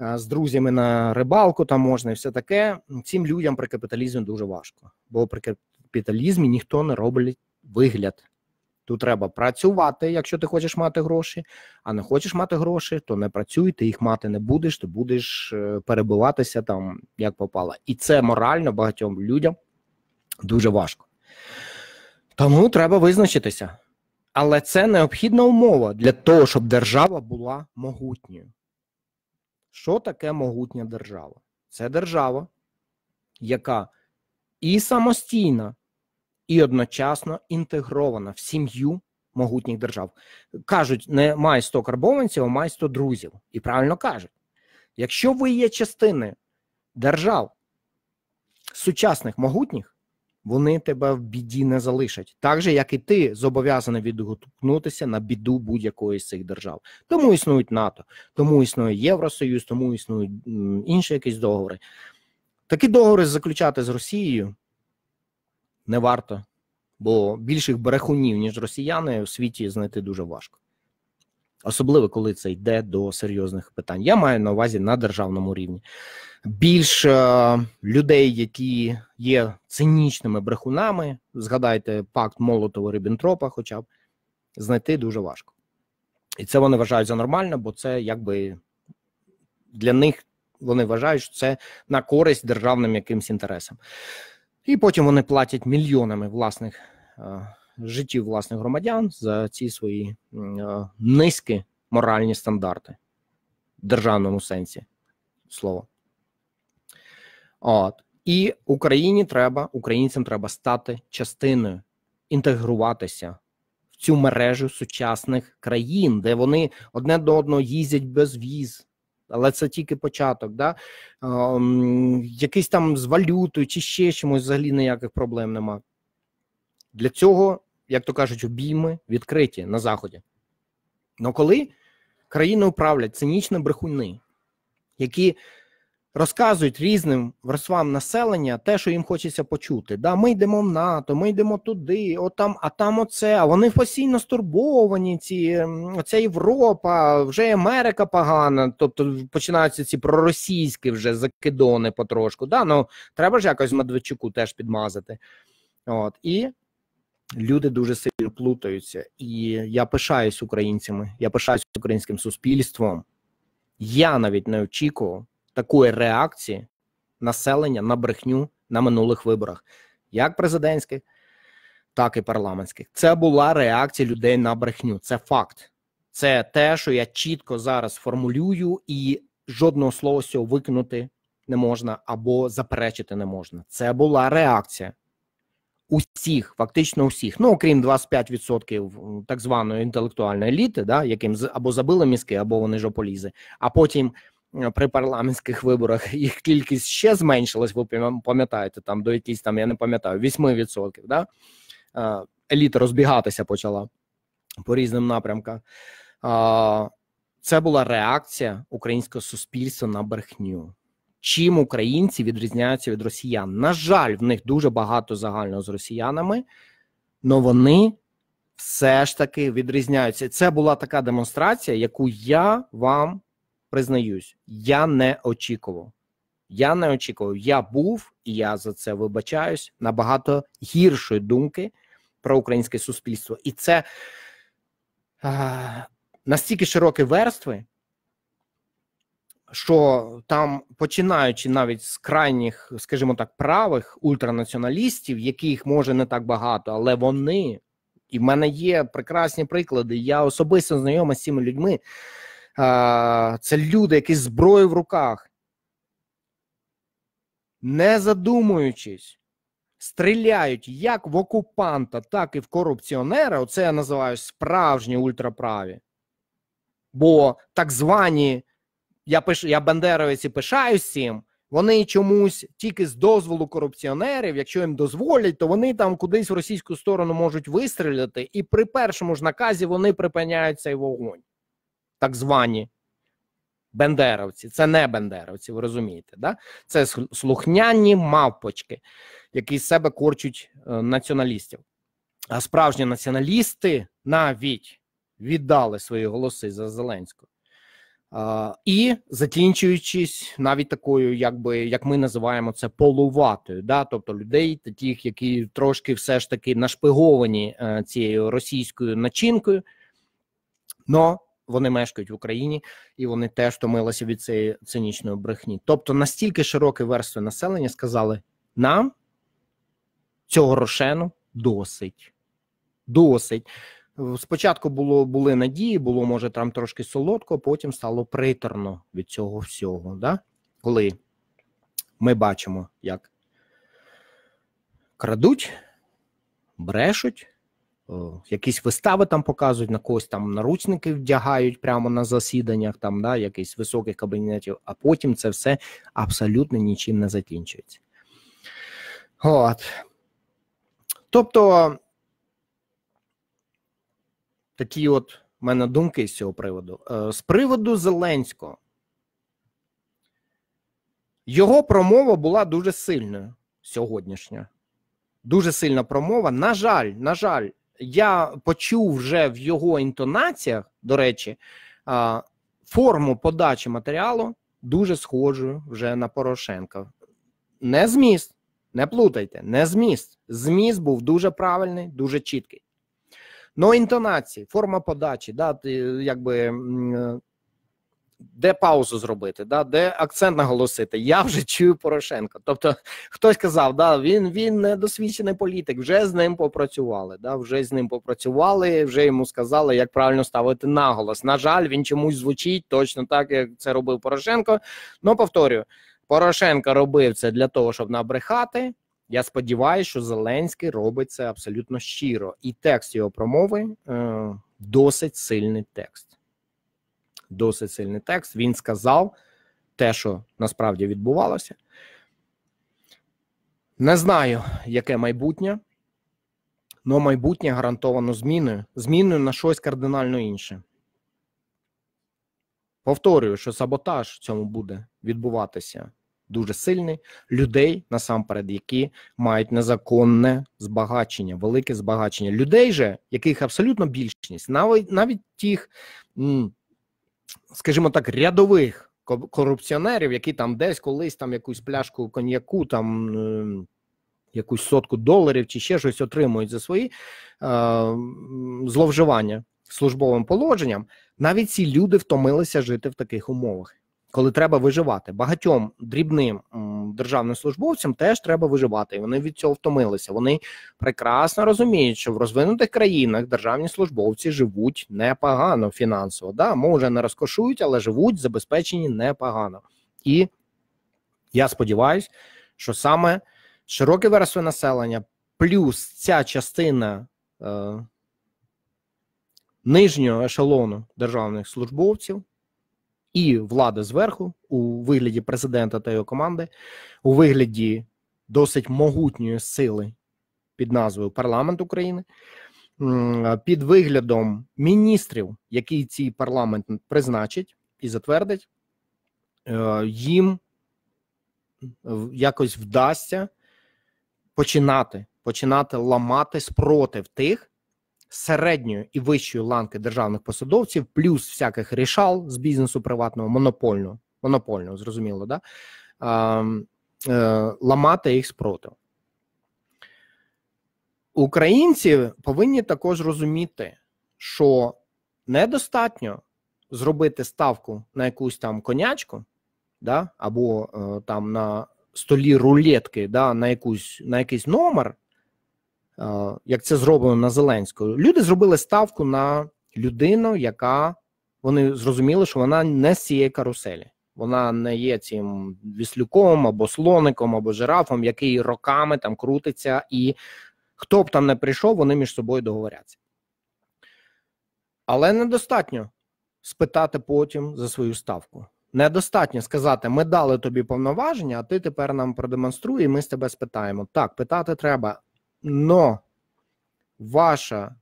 Е, з друзями на рибалку там можна і все таке. Цим людям при капіталізмі дуже важко, бо при капіталізмі ніхто не робить вигляд. Тут треба працювати, якщо ти хочеш мати гроші, а не хочеш мати гроші, то не працюй, ти їх мати не будеш, ти будеш е, перебуватися там як попало. І це морально багатьом людям дуже важко. Тому треба визначитися. Але це необхідна умова для того, щоб держава була могутньою. Що таке могутня держава? Це держава, яка і самостійна, і одночасно інтегрована в сім'ю могутніх держав. Кажуть, не май 100 карбованців, а май 100 друзів. І правильно кажуть, якщо ви є частиною держав сучасних могутніх, вони тебе в біді не залишать, так же як і ти зобов'язаний відгукнутися на біду будь-якої з цих держав. Тому існують НАТО, тому існує Євросоюз, тому існують інші якісь договори. Такі договори заключати з Росією не варто, бо більших брехунів ніж росіяни у світі знайти дуже важко особливо коли це йде до серйозних питань. Я маю на увазі на державному рівні. Більше людей, які є цинічними брехунами, згадайте пакт Молотова Ріббентропа хоча б знайти дуже важко. І це вони вважають за нормально, бо це якби для них вони вважають, що це на користь державним якимсь інтересам. І потім вони платять мільйонами власних. Е, життів власних громадян за ці свої е, низькі моральні стандарти в державному сенсі слова. От. І Україні треба, українцям треба стати частиною, інтегруватися в цю мережу сучасних країн, де вони одне до одного їздять без віз. Але це тільки початок, да? Ем, якийсь там з валютою чи ще чомусь взагалі ніяких проблем нема. Для цього як то кажуть, обійми відкриті на Заході. Ну коли країни управлять цинічні брехуни, які розказують різним верствам населення те, що їм хочеться почути. Да, Ми йдемо в НАТО, ми йдемо туди, отам, а там оце. А вони постійно стурбовані. ці, Оця Європа, вже Америка погана, тобто починаються ці проросійські вже закидони потрошку. Да, ну Треба ж якось Медведчуку теж підмазати. От, І люди дуже сильно плутаються, і я пишаюсь українцями, я пишаюсь українським суспільством. Я навіть не очікував такої реакції населення на брехню на минулих виборах, як президентських, так і парламентських. Це була реакція людей на брехню. Це факт. Це те, що я чітко зараз формулюю, і жодного слова з цього викинути не можна або заперечити не можна. Це була реакція усіх, фактично усіх, ну окрім 25% так званої інтелектуальної еліти, да, яким або забили мізки, або вони жополізи, а потім. Е, при парламентських виборах їх кількість ще зменшилась, ви пам'ятаєте, там до якісь там, я не пам'ятаю, 8%. Да? Е, еліта розбігатися почала по різним напрямкам. Це була реакція українського суспільства на брехню чим українці відрізняються від росіян. На жаль, в них дуже багато загального з росіянами, але вони все ж таки відрізняються. Це була така демонстрація, яку я вам признаюсь, я не очікував. Я не очікував. Я був, і я за це вибачаюсь набагато гіршої думки про українське суспільство. І це а, настільки широкі верстви що там, починаючи навіть з крайніх, скажімо так, правих ультранаціоналістів, яких може не так багато, але вони і в мене є прекрасні приклади. Я особисто знайома з цими людьми. Це люди, які з в руках, не задумуючись, стріляють як в окупанта, так і в корупціонера. Оце я називаю справжні ультраправі. Бо так звані я пиш, я бандеровець і пишаюсь цим. Вони чомусь тільки з дозволу корупціонерів, якщо їм дозволять, то вони там кудись в російську сторону можуть вистріляти, і при першому ж наказі вони припиняють цей вогонь, так звані бендеровці. Це не бендеровці, ви розумієте? да? Це слухняні мавпочки, які з себе корчуть е, націоналістів. А справжні націоналісти навіть віддали свої голоси за Зеленського. І закінчуючись навіть такою, якби як ми називаємо це полуватою, да, тобто людей, тих, які трошки все ж таки нашпиговані е, цією російською начинкою, но вони мешкають в Україні і вони теж втомилися від цієї цинічної брехні. Тобто настільки широкі верстви населення сказали нам цього рошену досить. Досить. Спочатку було були надії, було може там трошки солодко, потім стало приторно від цього всього. да? Коли ми бачимо, як крадуть, брешуть, якісь вистави там показують, на когось там наручники вдягають прямо на засіданнях, там да, якихось високих кабінетів, а потім це все абсолютно нічим не закінчується. От. Тобто такі от в мене думки з цього приводу. Е, з приводу Зеленського. Його промова була дуже сильною сьогоднішня. Дуже сильна промова. На жаль, на жаль, я почув вже в його інтонаціях, до речі, форму подачі матеріалу дуже схожу вже на Порошенка. Не зміст, не плутайте, не зміст. Зміст був дуже правильний, дуже чіткий. Ну, інтонації, форма подачі, да, якби де паузу зробити, да, де акцент наголосити. Я вже чую Порошенко. Тобто, хтось казав, да, він він не досвідчений політик, вже з ним попрацювали. Да, Вже з ним попрацювали, вже йому сказали, як правильно ставити наголос. На жаль, він чомусь звучить точно так, як це робив Порошенко. Ну повторюю, Порошенко робив це для того, щоб набрехати. Я сподіваюся, що Зеленський робить це абсолютно щиро, і текст його промови е, досить сильний текст. Досить сильний текст. Він сказав те, що насправді відбувалося. Не знаю, яке майбутнє, але майбутнє гарантовано зміною. Зміною на щось кардинально інше. Повторюю, що саботаж в цьому буде відбуватися дуже сильний людей, насамперед, які мають незаконне збагачення, велике збагачення людей, же яких абсолютно більшість, навіть навіть тих, скажімо так, рядових корупціонерів, які там десь колись там якусь пляшку коньяку там. Е, якусь сотку доларів чи ще щось отримують за свої е, зловживання службовим положенням, навіть ці люди втомилися жити в таких умовах коли треба виживати. Багатьом дрібним державним службовцям теж треба виживати, і вони від цього втомилися. Вони прекрасно розуміють, що в розвинутих країнах державні службовці живуть непогано фінансово. Да, може не розкошують, але живуть забезпечені непогано. І я сподіваюся, що саме широке верство населення, плюс ця частина. Е, нижнього ешелону державних службовців і влади зверху у вигляді президента та його команди, у вигляді досить могутньої сили під назвою парламент України, під виглядом міністрів, які цей парламент призначить і затвердить, е, їм якось вдасться починати починати ламати спротив тих, середньої і вищої ланки державних посадовців, плюс всяких рішал з бізнесу приватного, монопольного, монопольного, зрозуміло, да? е, е, ламати їх спротив. Українці повинні також розуміти, що недостатньо зробити ставку на якусь там конячку, да, або е, там на столі рулетки, да, на якусь на якийсь номер. Е, як це зроблено на Зеленського. Люди зробили ставку на людину, яка вони зрозуміли, що вона не з цієї каруселі. Вона не є цим віслюком або слоником, або жирафом, який роками там крутиться, і хто б там не прийшов, вони між собою договоряться. Але недостатньо спитати потім за свою ставку. Недостатньо сказати: ми дали тобі повноваження, а ти тепер нам продемонструй, і ми з тебе спитаємо. Так, питати треба. Но ваша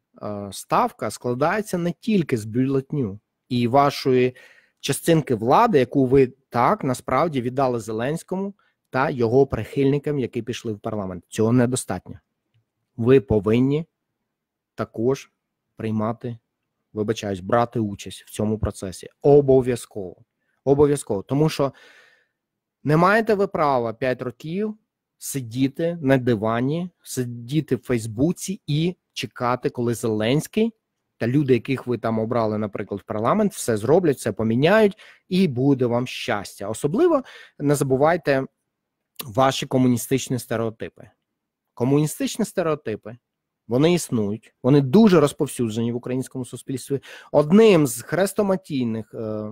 ставка складається не тільки з бюлетню і вашої частинки влади, яку ви так насправді віддали Зеленському та його прихильникам, які пішли в парламент. Цього недостатньо. Ви повинні також приймати, вибачаюсь, брати участь в цьому процесі. Обов'язково. Обов'язково. Тому що не маєте ви права 5 років сидіти на дивані, сидіти в Фейсбуці і чекати, коли Зеленський та люди, яких ви там обрали, наприклад, в парламент, все зроблять, все поміняють, і буде вам щастя. Особливо не забувайте ваші комуністичні стереотипи. Комуністичні стереотипи. Вони існують, вони дуже розповсюджені в українському суспільстві. Одним з хрестоматійних е,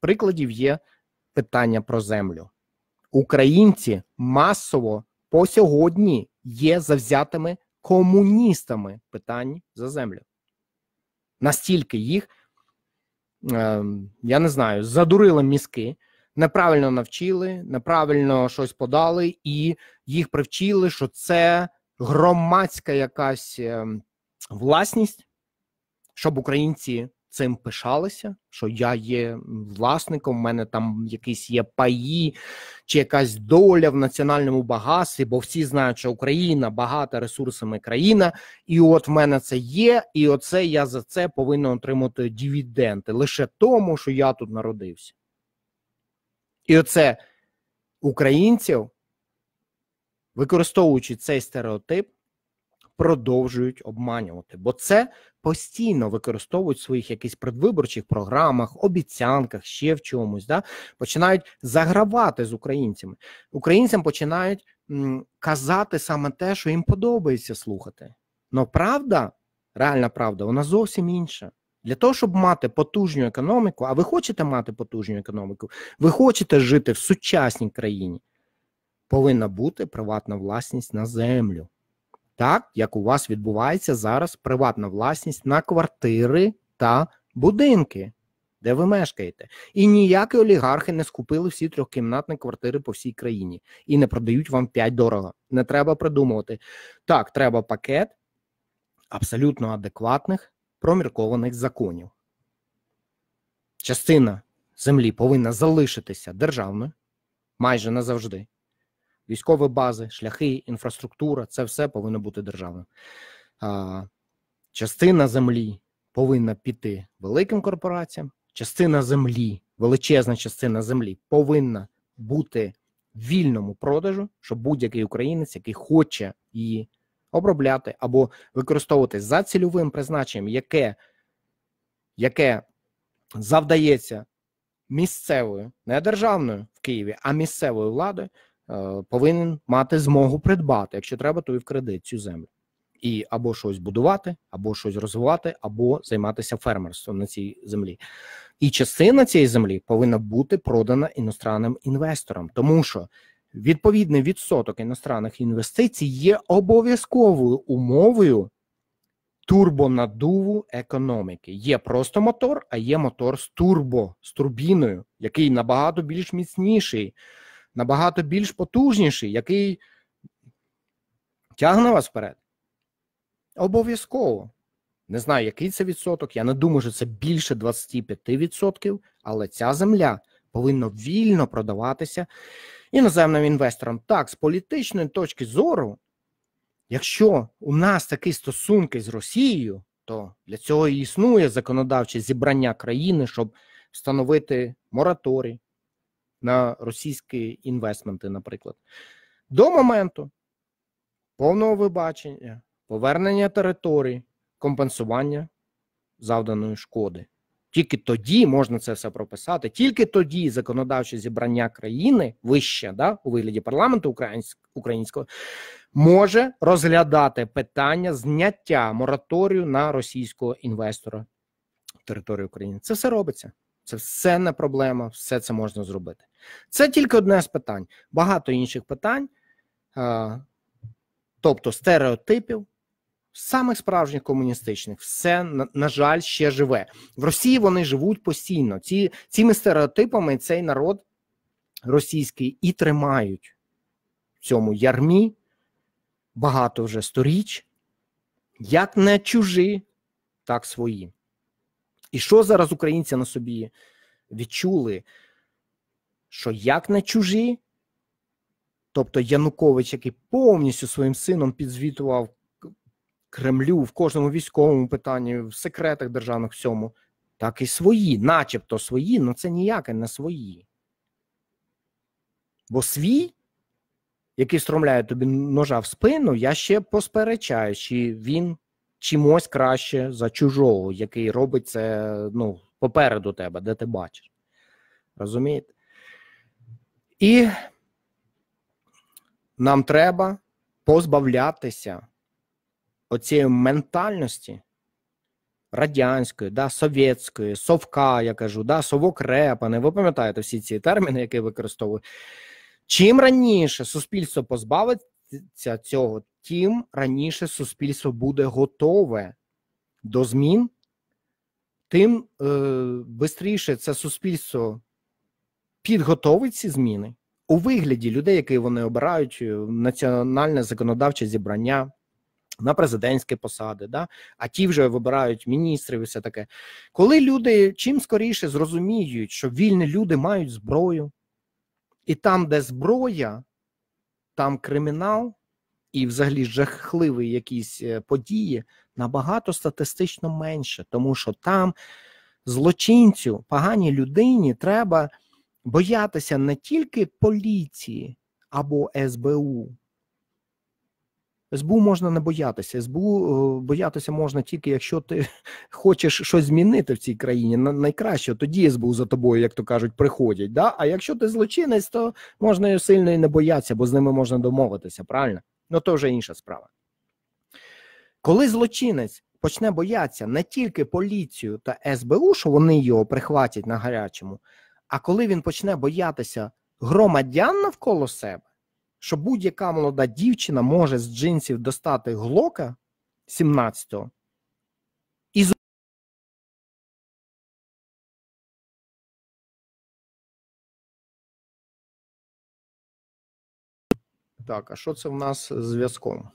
прикладів є питання про землю. Українці масово по сьогодні є завзятими комуністами питань за землю. Настільки їх, е, я не знаю, задурили мізки, неправильно навчили, неправильно щось подали, і їх привчили, що це громадська якась ем, власність, щоб українці цим пишалися, що я є власником, в мене там якісь є паї чи якась доля в національному багатстві, бо всі знають, що Україна багата ресурсами країна, і от в мене це є, і оце я за це повинен отримати дивіденди лише тому, що я тут народився. І оце українців, використовуючи цей стереотип, продовжують обманювати, бо це постійно використовують в своїх якихось предвиборчих програмах, обіцянках, ще в чомусь. Да? Починають загравати з українцями. Українцям починають казати саме те, що їм подобається слухати. Но правда, реальна правда, вона зовсім інша. Для того, щоб мати потужну економіку, а ви хочете мати потужну економіку, ви хочете жити в сучасній країні, повинна бути приватна власність на землю так як у вас відбувається зараз приватна власність на квартири та будинки, де ви мешкаєте. І ніякі олігархи не скупили всі трьохкімнатні квартири по всій країні і не продають вам 5 дорого. Не треба придумувати. Так, треба пакет абсолютно адекватних проміркованих законів. Частина землі повинна залишитися державною майже назавжди військові бази, шляхи, інфраструктура це все повинно бути державним. А, Частина землі повинна піти великим корпораціям. Частина землі, величезна частина землі повинна бути вільному продажу, щоб будь-який українець, який хоче її обробляти або використовувати за цільовим призначенням, яке яке завдається місцевою, не державною в Києві, а місцевою владою, Е, повинен мати змогу придбати, якщо треба, то і в кредит цю землю. І або щось будувати, або щось розвивати, або займатися фермерством на цій землі. І частина цієї землі повинна бути продана іностранним інвесторам, тому що відповідний відсоток іностранних інвестицій є обов'язковою умовою турбонадуву економіки. Є просто мотор, а є мотор з турбо, з турбіною, який набагато більш міцніший набагато більш потужніший, який тягне вас вперед. Обов'язково. Не знаю, який це відсоток. Я не думаю, що це більше 25%, але ця земля повинна вільно продаватися іноземним інвесторам. Так, з політичної точки зору, якщо у нас такі стосунки з Росією, то для цього і існує законодавче зібрання країни, щоб встановити мораторій, на російські інвестменти, наприклад, до моменту повного вибачення, повернення територій, компенсування завданої шкоди. Тільки тоді можна це все прописати, тільки тоді законодавче зібрання країни вище да, у вигляді парламенту українського може розглядати питання зняття мораторію на російського інвестора територію України. Це все робиться. Це все не проблема, все це можна зробити. Це тільки одне з питань, багато інших питань, е, тобто стереотипів, самих справжніх комуністичних, все на жаль, ще живе. В Росії вони живуть постійно. Ці, Цими стереотипами цей народ російський і тримають в цьому ярмі багато вже сторіч, як не чужі, так свої. І що зараз українці на собі відчули? Що як на чужі, тобто Янукович, який повністю своїм сином підзвітував Кремлю в кожному військовому питанні, в секретах державних всьому, так і свої, начебто свої, але ну це ніяке не свої. Бо свій, який стромляє тобі ножа в спину, я ще посперечаю, чи він чимось краще за чужого, який робить це ну, попереду тебе, де ти бачиш. Розумієте? І нам треба позбавлятися оцієї ментальності радянської, да, совєтської, совка, я кажу, да, совок репани. Ви пам'ятаєте всі ці терміни, які використовую. Чим раніше суспільство позбавить стосується цього, тим раніше суспільство буде готове до змін, тим швидше е, це суспільство підготовить ці зміни у вигляді людей, які вони обирають е, національне законодавче зібрання. На президентські посади, да? а ті вже вибирають міністрів і все таке. Коли люди чим скоріше зрозуміють, що вільні люди мають зброю, і там, де зброя, там кримінал і взагалі жахливі якісь е, події набагато статистично менше, тому що там злочинцю, поганій людині треба боятися не тільки поліції або СБУ. СБУ можна не боятися. СБУ е, боятися можна тільки, якщо ти хочеш щось змінити в цій країні. найкраще тоді СБУ за тобою, як то кажуть, приходять. Да? А якщо ти злочинець, то можна і сильно і не боятися, бо з ними можна домовитися. Правильно? Ну то вже інша справа. Коли злочинець почне боятися не тільки поліцію та СБУ, що вони його прихватять на гарячому, а коли він почне боятися громадян навколо себе що будь-яка молода дівчина може з джинсів достати глока 17-го і Так, а що це в нас з зв'язком?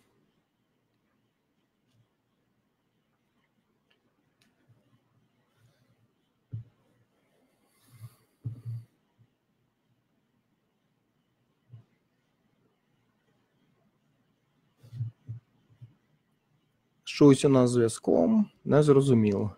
що ось у нас зв'язком, не зрозуміло.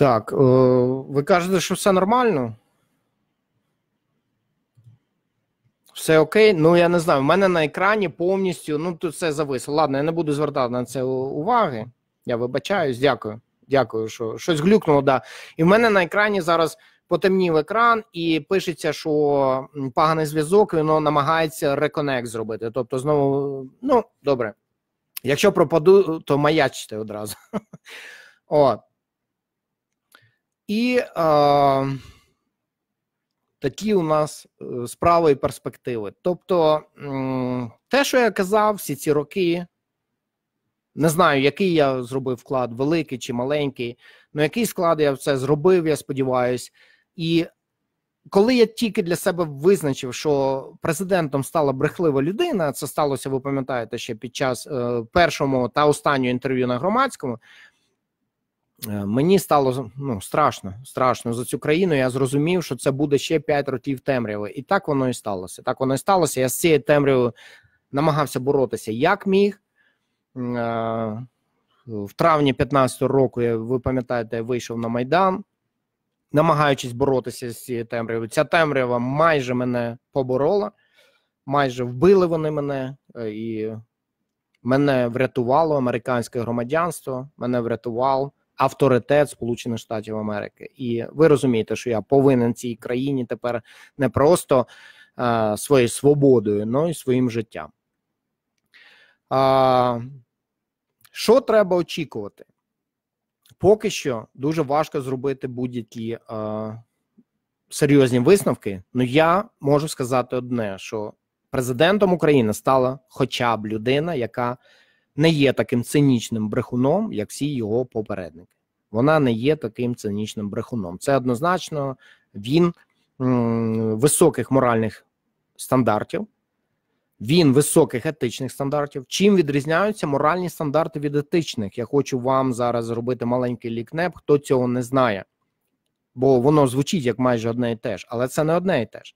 Так, е, ви кажете, що все нормально? Все окей? Ну, я не знаю. в мене на екрані повністю. Ну, тут все зависло. Ладно, я не буду звертати на це уваги. Я вибачаюсь, дякую. Дякую, що щось глюкнуло. да. І в мене на екрані зараз потемнів екран, і пишеться, що поганий зв'язок, і воно намагається реконект зробити. Тобто, знову, ну, добре. Якщо пропаду, то маячте одразу. От. І е, такі у нас е, справи і перспективи. Тобто, те, що я казав, всі ці роки, не знаю, який я зробив вклад, великий чи маленький, ну який склад я це зробив, я сподіваюся. І коли я тільки для себе визначив, що президентом стала брехлива людина, це сталося, ви пам'ятаєте, ще під час е, першого та останнього інтерв'ю на громадському. Е, мені стало ну, страшно, страшно за цю країну. Я зрозумів, що це буде ще 5 років темряви, і так воно і сталося. Так воно і сталося. Я з цією темрявою намагався боротися як міг. Е, в травні 15-го року, ви пам'ятаєте, я вийшов на Майдан, намагаючись боротися з цією темрявою. Ця темрява майже мене поборола, майже вбили вони мене, е, і мене врятувало американське громадянство, мене врятував авторитет Сполучених Штатів Америки. І ви розумієте, що я повинен цій країні тепер не просто е, своєю свободою, але й своїм життям. А, Що треба очікувати? Поки що дуже важко зробити будь-які е, серйозні висновки. Ну я можу сказати одне: що президентом України стала хоча б людина, яка не є таким цинічним брехуном, як всі його попередники. Вона не є таким цинічним брехуном. Це однозначно він високих моральних стандартів, він високих етичних стандартів. Чим відрізняються моральні стандарти від етичних? Я хочу вам зараз зробити маленький лікнеп, хто цього не знає, бо воно звучить як майже одне і те ж, але це не одне і те ж.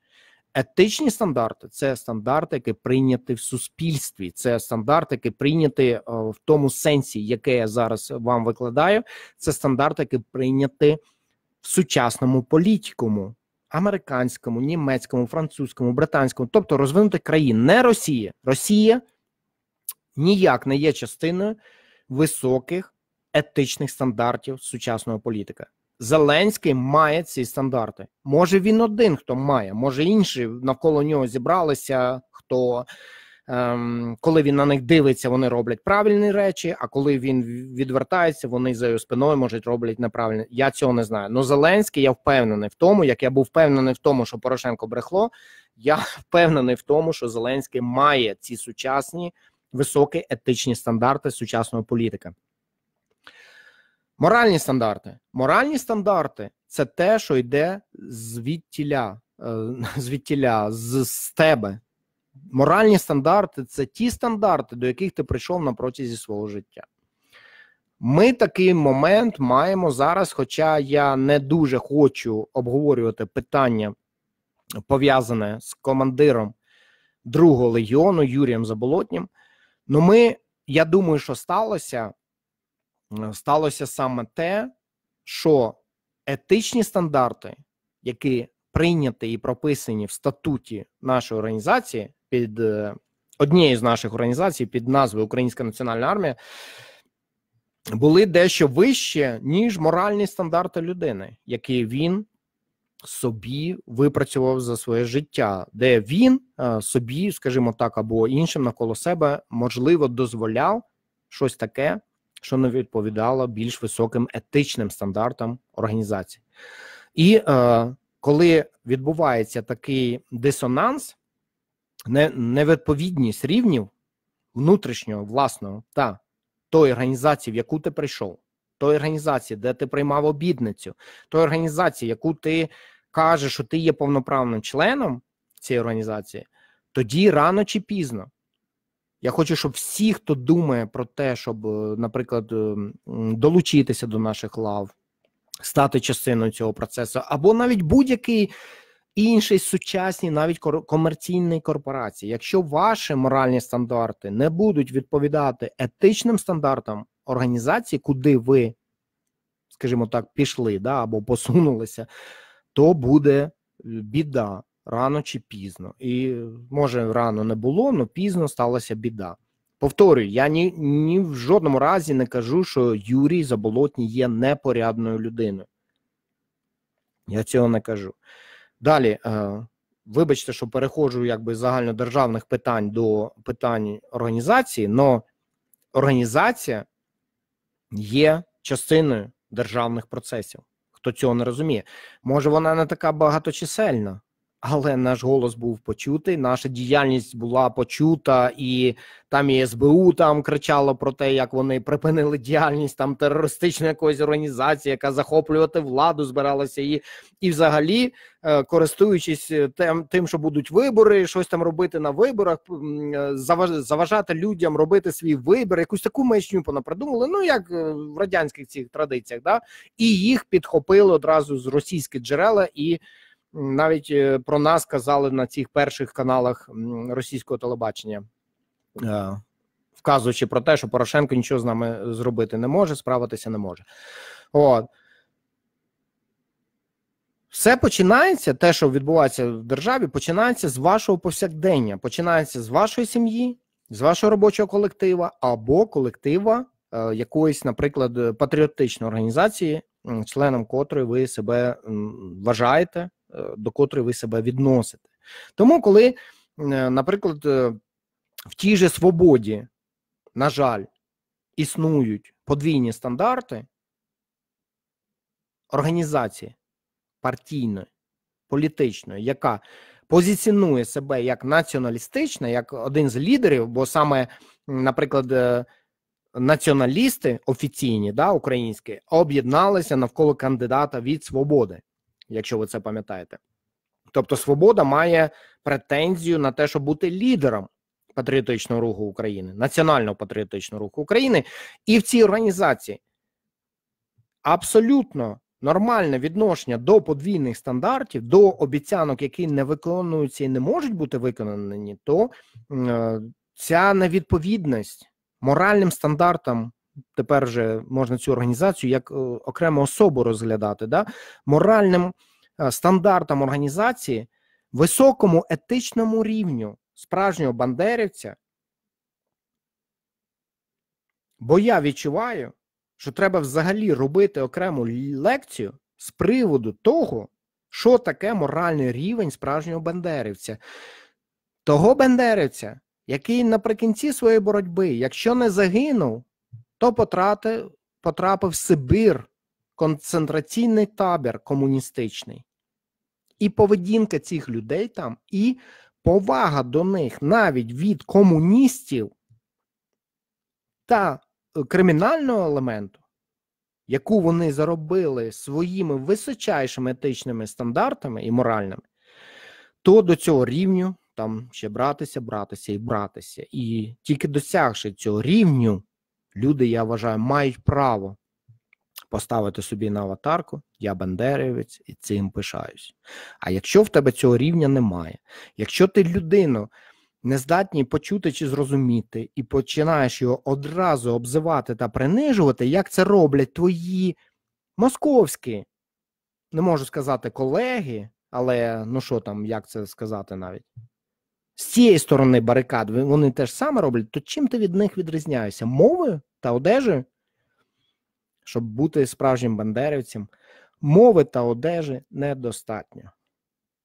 Етичні стандарти це стандарти, які прийняті в суспільстві. Це стандарти, які прийняті е, в тому сенсі, яке я зараз вам викладаю. Це стандарти, які прийняті в сучасному політикуму, американському, німецькому, французькому, британському, тобто розвинутих країн, не Росія. Росія ніяк не є частиною високих етичних стандартів сучасного політика. Зеленський має ці стандарти. Може він один, хто має, може інші навколо нього зібралися. Хто ем, коли він на них дивиться, вони роблять правильні речі. А коли він відвертається, вони за його спиною можуть роблять неправильні. Я цього не знаю. Ну Зеленський, я впевнений в тому, як я був впевнений в тому, що Порошенко брехло. Я впевнений в тому, що Зеленський має ці сучасні високі етичні стандарти сучасного політики. Моральні стандарти. Моральні стандарти це те, що йде звідтіля, е, звідтіля, з, з тебе. Моральні стандарти це ті стандарти, до яких ти прийшов на протязі свого життя. Ми такий момент маємо зараз, хоча я не дуже хочу обговорювати питання, пов'язане з командиром другого легіону Юрієм Заболотнім. Ну, ми, я думаю, що сталося Е, сталося саме те, що етичні стандарти, які прийняті і прописані в статуті нашої організації під е, однією з наших організацій під назвою Українська Національна армія, були дещо вище, ніж моральні стандарти людини, які він собі випрацював за своє життя, де він е, собі, скажімо так, або іншим навколо себе, можливо, дозволяв щось таке що не відповідало більш високим етичним стандартам організації. І е, коли відбувається такий дисонанс, невідповідність рівнів внутрішнього власного та тої організації, в яку ти прийшов, тої організації, де ти приймав обідницю, тої організації, яку ти кажеш, що ти є повноправним членом цієї організації, тоді рано чи пізно я хочу, щоб всі, хто думає про те, щоб, е, наприклад, е, долучитися до наших лав, стати частиною цього процесу, або навіть будь-який інший сучасній, навіть комерційній корпорації, якщо ваші моральні стандарти не будуть відповідати етичним стандартам організації, куди ви, скажімо так, пішли да, або посунулися, то буде е, біда рано чи пізно. І може рано не було, але пізно сталася біда. Повторюю, я ні ні в жодному разі не кажу, що Юрій Заболотній є непорядною людиною. Я цього не кажу. Далі, е, вибачте, що переходжу якби з загальнодержавних питань до питань організації, але організація є частиною державних процесів. Хто цього не розуміє, може вона не така багаточисельна, але наш голос був почутий, наша діяльність була почута, і там і СБУ там кричало про те, як вони припинили діяльність там терористичної якоїсь організації, яка захоплювати владу збиралася її і взагалі, е, користуючись е, тим, тим, що будуть вибори, щось там робити на виборах, е, заважати людям робити свій вибір, якусь таку маячню понапридумали, ну як в радянських цих традиціях, да і їх підхопили одразу з російських джерела і навіть е, про нас казали на цих перших каналах російського телебачення, е, вказуючи про те, що Порошенко нічого з нами зробити не може, справитися не може. От. Все починається, те, що відбувається в державі, починається з вашого повсякдення, починається з вашої сім'ї, з вашого робочого колектива або колектива е, якоїсь, наприклад, е, патріотичної організації, членом котрої ви себе вважаєте Е, до котрої ви себе відносите. Тому, коли, е, наприклад, е, в тій же свободі, на жаль, існують подвійні стандарти організації партійної, політичної, яка позиціонує себе як націоналістична, як один з лідерів, бо саме, наприклад, націоналісти офіційні да, українські об'єдналися навколо кандидата від свободи якщо ви це пам'ятаєте. Тобто, свобода має претензію на те, щоб бути лідером патріотичного руху України, національного патріотичного руху України, і в цій організації абсолютно нормальне відношення до подвійних стандартів, до обіцянок, які не виконуються і не можуть бути виконані, то е, ця невідповідність моральним стандартам тепер вже можна цю організацію як е, окрему особу розглядати. Да? Моральним е, стандартам організації, високому етичному рівню справжнього бандерівця. Бо я відчуваю, що треба взагалі робити окрему лекцію з приводу того, що таке моральний рівень справжнього бандерівця. Того бандерівця, який наприкінці своєї боротьби, якщо не загинув, то потрати, потрапив Сибир, концентраційний табір комуністичний. І поведінка цих людей там, і повага до них навіть від комуністів та е, кримінального елементу, яку вони заробили своїми височайшими етичними стандартами і моральними, то до цього рівню там ще братися, братися і братися. І тільки досягши цього рівню люди, я вважаю, мають право поставити собі на аватарку Я Бандерівець і цим пишаюсь. А якщо в тебе цього рівня немає, якщо ти людину не здатні почути чи зрозуміти, і починаєш його одразу обзивати та принижувати, як це роблять твої московські, не можу сказати колеги, але ну що там, як це сказати навіть? з цієї сторони барикад вони теж саме роблять, то чим ти від них відрізняєшся? Мовою та одежею? Щоб бути справжнім бандерівцем, мови та одежі недостатньо.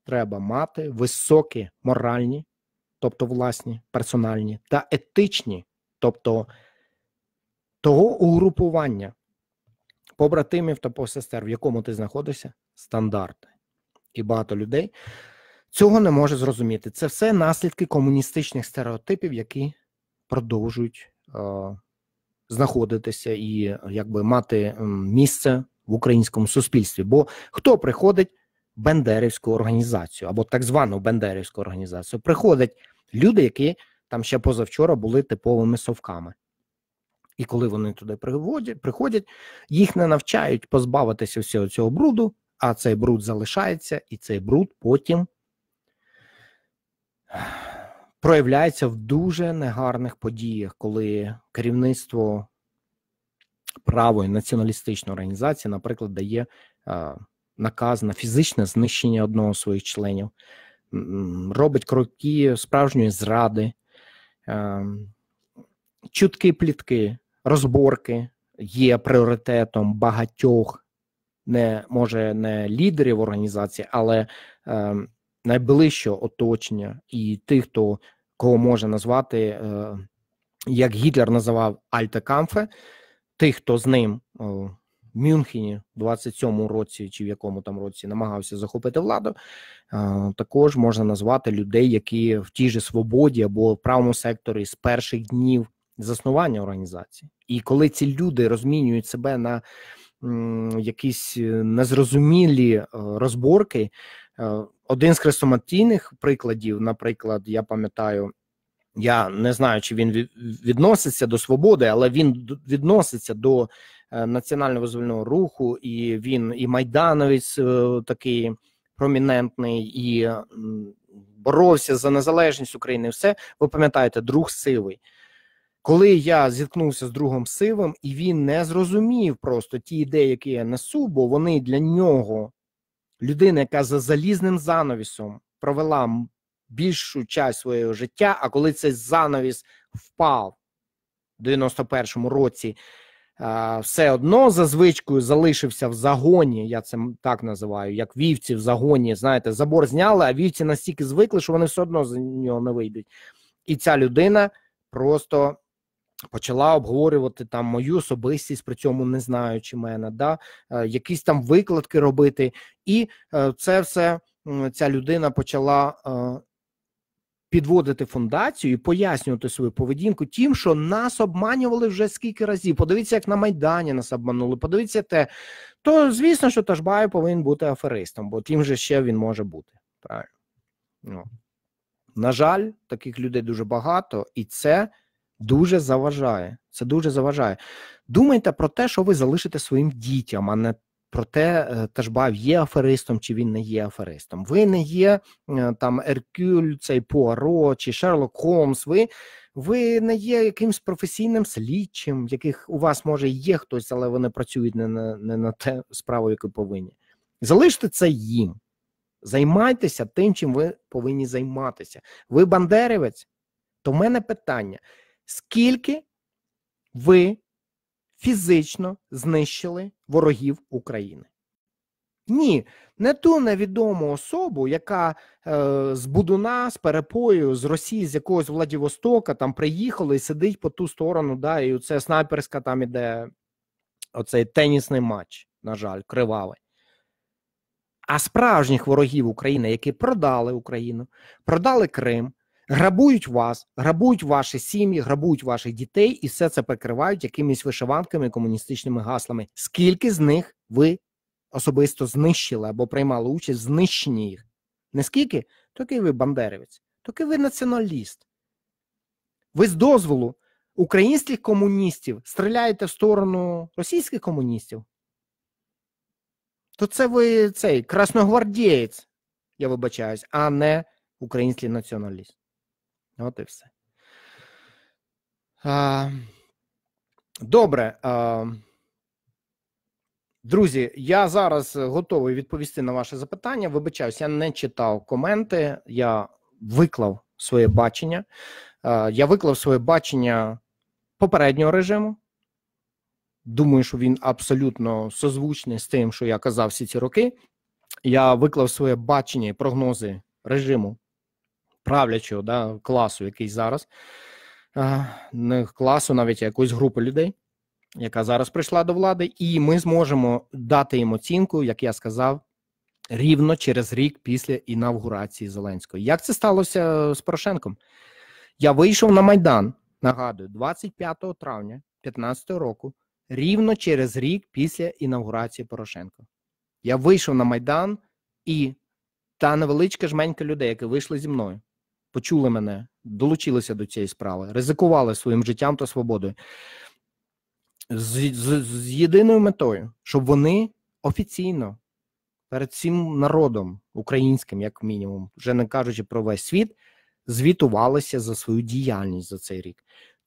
Треба мати високі моральні, тобто власні, персональні та етичні, тобто того угрупування побратимів та посестер, в якому ти знаходишся, стандарти. І багато людей цього не може зрозуміти. Це все наслідки комуністичних стереотипів, які продовжують е, знаходитися і якби мати місце в українському суспільстві. Бо хто приходить Бендерівську організацію або так звану Бендерівську організацію, приходять люди, які там ще позавчора були типовими совками. І коли вони туди приходять, їх не навчають позбавитися всього цього бруду, а цей бруд залишається, і цей бруд потім проявляється в дуже негарних подіях, коли керівництво правої націоналістичної організації, наприклад, дає е, наказ на фізичне знищення одного з своїх членів, робить кроки справжньої зради, е, чутки плітки, розборки є пріоритетом багатьох, не може не лідерів організації, але е, найближчого оточення і тих, хто кого можна назвати, е, як Гітлер називав Камфе, тих, хто з ним е, в Мюнхені в 27-му році чи в якому там році намагався захопити владу, е, також можна назвати людей, які в тій же свободі або в правому секторі з перших днів заснування організації. І коли ці люди розмінюють себе на Якісь незрозумілі розборки, один з хрестоматійних прикладів, наприклад, я пам'ятаю, я не знаю, чи він відноситься до свободи, але він відноситься до е, національного визвольного руху, і він і майдановець е, такий промінентний, і боровся за незалежність України. Все ви пам'ятаєте, друг сивий. Коли я зіткнувся з другом сивим, і він не зрозумів просто ті ідеї, які я несу, бо вони для нього людина, яка за залізним занавісом провела більшу часть свого життя, а коли цей занавіс впав в 91-му році, все одно за звичкою залишився в загоні, я це так називаю, як вівці в загоні. Знаєте, забор зняли, а вівці настільки звикли, що вони все одно з нього не вийдуть. І ця людина просто Почала обговорювати там мою особистість, при цьому не знаючи мене, да е, якісь там викладки робити, і е, це все ця людина почала е, підводити фундацію і пояснювати свою поведінку, тим, що нас обманювали вже скільки разів. Подивіться, як на майдані нас обманули. Подивіться те, то звісно, що Ташбай повинен бути аферистом, бо тим же ще він може бути. Правильно, ну. на жаль, таких людей дуже багато, і це дуже заважає. Це дуже заважає. Думайте про те, що ви залишите своїм дітям, а не про те, е, Тажбав є аферистом чи він не є аферистом. Ви не є е, там Еркюль, цей Пуаро чи Шерлок Холмс. Ви ви не є якимсь професійним слідчим, яких у вас може є хтось, але вони працюють не на не на те справу, яку повинні. Залиште це їм. Займайтеся тим, чим ви повинні займатися. Ви бандерівець? То в мене питання скільки ви фізично знищили ворогів України. Ні, не ту невідому особу, яка е, з Будуна, з перепою, з Росії, з якогось Владивостока там приїхала і сидить по ту сторону, да, і це снайперська там іде оцей тенісний матч, на жаль, кривавий. А справжніх ворогів України, які продали Україну, продали Крим, грабують вас, грабують ваші сім'ї, грабують ваших дітей, і все це прикривають якимись вишиванками, комуністичними гаслами. Скільки з них ви особисто знищили або приймали участь в знищенні їх? Не скільки? Такий ви бандерівець, токи ви націоналіст. Ви з дозволу українських комуністів стріляєте в сторону російських комуністів. То це ви цей красногвардієць, я вибачаюсь, а не український націоналіст. От і все. Добре. Друзі, я зараз готовий відповісти на ваше запитання. Вибачаюсь, я не читав коменти, я виклав своє бачення. Я виклав своє бачення попереднього режиму. Думаю, що він абсолютно созвучний з тим, що я казав всі ці роки. Я виклав своє бачення і прогнози режиму правлячого да, класу, який зараз не класу, навіть якоїсь групи людей, яка зараз прийшла до влади, і ми зможемо дати їм оцінку, як я сказав. Рівно через рік після інавгурації Зеленського. Як це сталося з Порошенком? Я вийшов на Майдан, нагадую, 25 травня 2015 року, рівно через рік після інавгурації Порошенка. Я вийшов на Майдан і та невеличка жменька людей, які вийшли зі мною, почули мене, долучилися до цієї справи, ризикували своїм життям та свободою з, з, з єдиною метою, щоб вони офіційно перед цим народом українським, як мінімум, вже не кажучи про весь світ, звітувалися за свою діяльність за цей рік.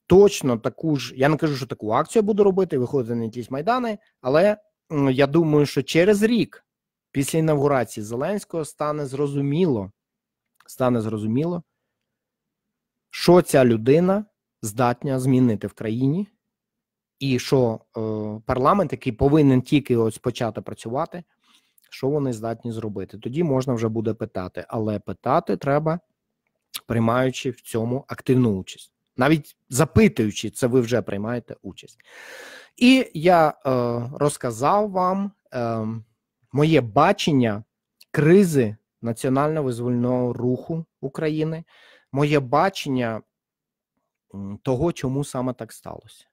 Точно таку ж, я не кажу, що таку акцію буду робити, виходити на якісь майдани, але я думаю, що через рік після інавгурації Зеленського стане зрозуміло, стане зрозуміло, що ця людина здатна змінити в країні, і що е, парламент, який повинен тільки ось почати працювати, що вони здатні зробити. Тоді можна вже буде питати, але питати треба, приймаючи в цьому активну участь. Навіть запитуючи, це ви вже приймаєте участь. І я е, розказав вам е, моє бачення кризи національно визвольного руху України моє бачення того, чому саме так сталося.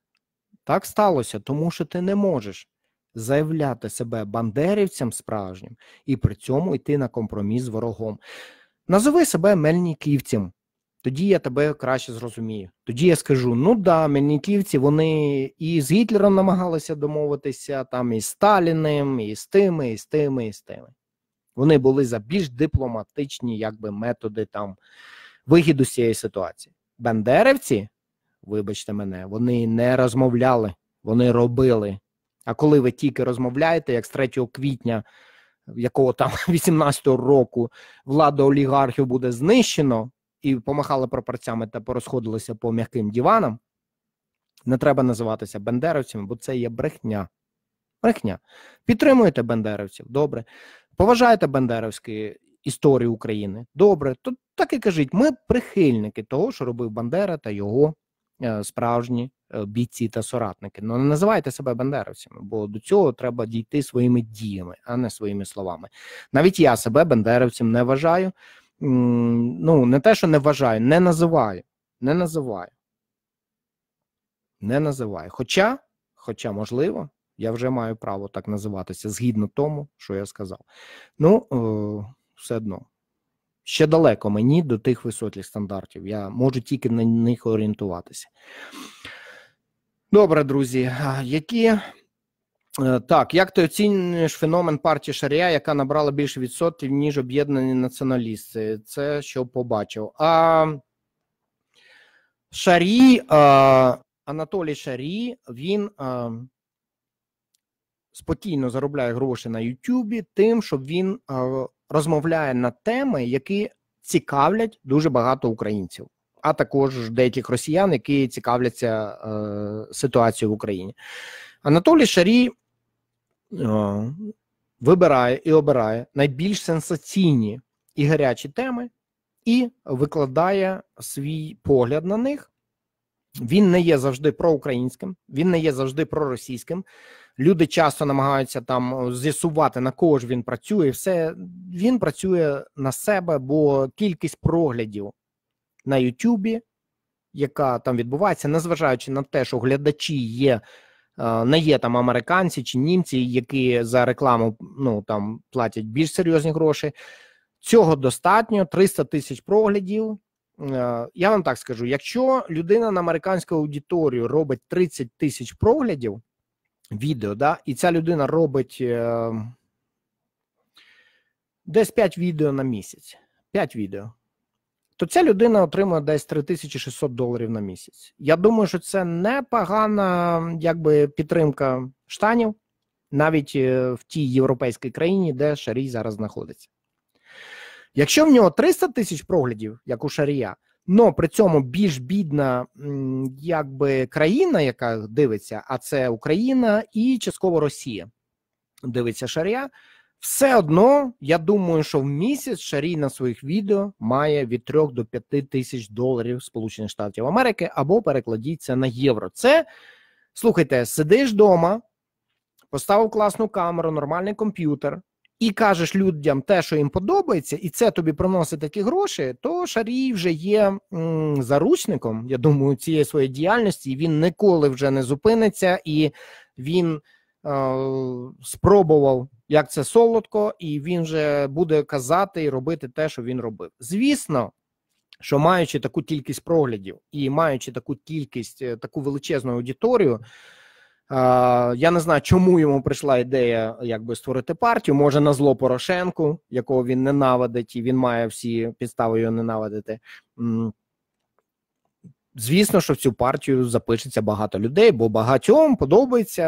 Так сталося, тому що ти не можеш заявляти себе бандерівцем справжнім і при цьому йти на компроміс з ворогом. Назови себе мельниківцем. Тоді я тебе краще зрозумію. Тоді я скажу: ну да, мельниківці вони і з Гітлером намагалися домовитися, там і з Сталіним, і з тими, і з тими, і з тими. Вони були за більш дипломатичні, якби методи там вигіду з цієї ситуації. Бендерівці, вибачте мене, вони не розмовляли, вони робили. А коли ви тільки розмовляєте, як з 3 квітня, якого там 18-го року влада олігархів буде знищено, і помахали прапорцями та порозходилися по м'яким диванам, не треба називатися бандерівцями, бо це є брехня. Брехня. Підтримуєте бендерівців, добре. Поважаєте бандерівські історію України. Добре, то так і кажіть. Ми прихильники того, що робив Бандера та його е, справжні е, бійці та соратники. Ну не називайте себе бандерівцями, бо до цього треба дійти своїми діями, а не своїми словами. Навіть я себе бандеровцем не вважаю. Ну, не те, що не вважаю, не називаю, не називаю. Не називаю. Хоча, хоча, можливо, я вже маю право так називатися згідно тому, що я сказав. Ну, е, все одно. Ще далеко мені до тих високих стандартів. Я можу тільки на них орієнтуватися. Добре, друзі. Які е, так, як ти оцінюєш феномен партії Шарія, яка набрала більше відсотків, ніж об'єднані націоналісти? Це що побачив. А Шарі, а, е, Анатолій Шарі, він а, е, спокійно заробляє гроші на Ютубі тим, що він. А, розмовляє на теми, які цікавлять дуже багато українців, а також деяких росіян, які цікавляться е, ситуацією в Україні. Анатолій Шарій е, вибирає і обирає найбільш сенсаційні і гарячі теми, і викладає свій погляд на них. Він не є завжди проукраїнським, він не є завжди проросійським. Люди часто намагаються там е, з'ясувати на кого ж він працює. Все він працює на себе, бо кількість проглядів на Ютубі, яка там відбувається, незважаючи на те, що глядачі є, е, не є там американці чи німці, які за рекламу ну там платять більш серйозні гроші. Цього достатньо 300 тисяч проглядів. Е, я вам так скажу: якщо людина на американську аудиторію робить 30 тисяч проглядів відео, да? і ця людина робить е, десь 5 відео на місяць. 5 відео. То ця людина отримує десь 3600 доларів на місяць. Я думаю, що це непогана якби, підтримка штанів навіть е, в тій європейській країні, де Шарій зараз знаходиться. Якщо в нього 300 тисяч проглядів, як у Шарія, Но при цьому більш бідна якби країна, яка дивиться, а це Україна і частково Росія дивиться шарія. Все одно я думаю, що в місяць шарій на своїх відео має від 3 до 5 тисяч доларів Сполучених Штатів Америки або перекладіть це на євро. Це слухайте, сидиш вдома, поставив класну камеру, нормальний комп'ютер і кажеш людям те, що їм подобається, і це тобі приносить такі гроші, то шарій вже є м, заручником. Я думаю, цієї своєї діяльності і він ніколи вже не зупиниться, і він е, спробував, як це солодко, і він вже буде казати і робити те, що він робив. Звісно. Що маючи таку кількість проглядів і маючи таку кількість, е, таку величезну аудиторію, я не знаю, чому йому прийшла ідея якби створити партію. Може на зло Порошенку, якого він ненавидить, і він має всі підстави його ненавидити. Звісно, що в цю партію запишеться багато людей, бо багатьом подобаються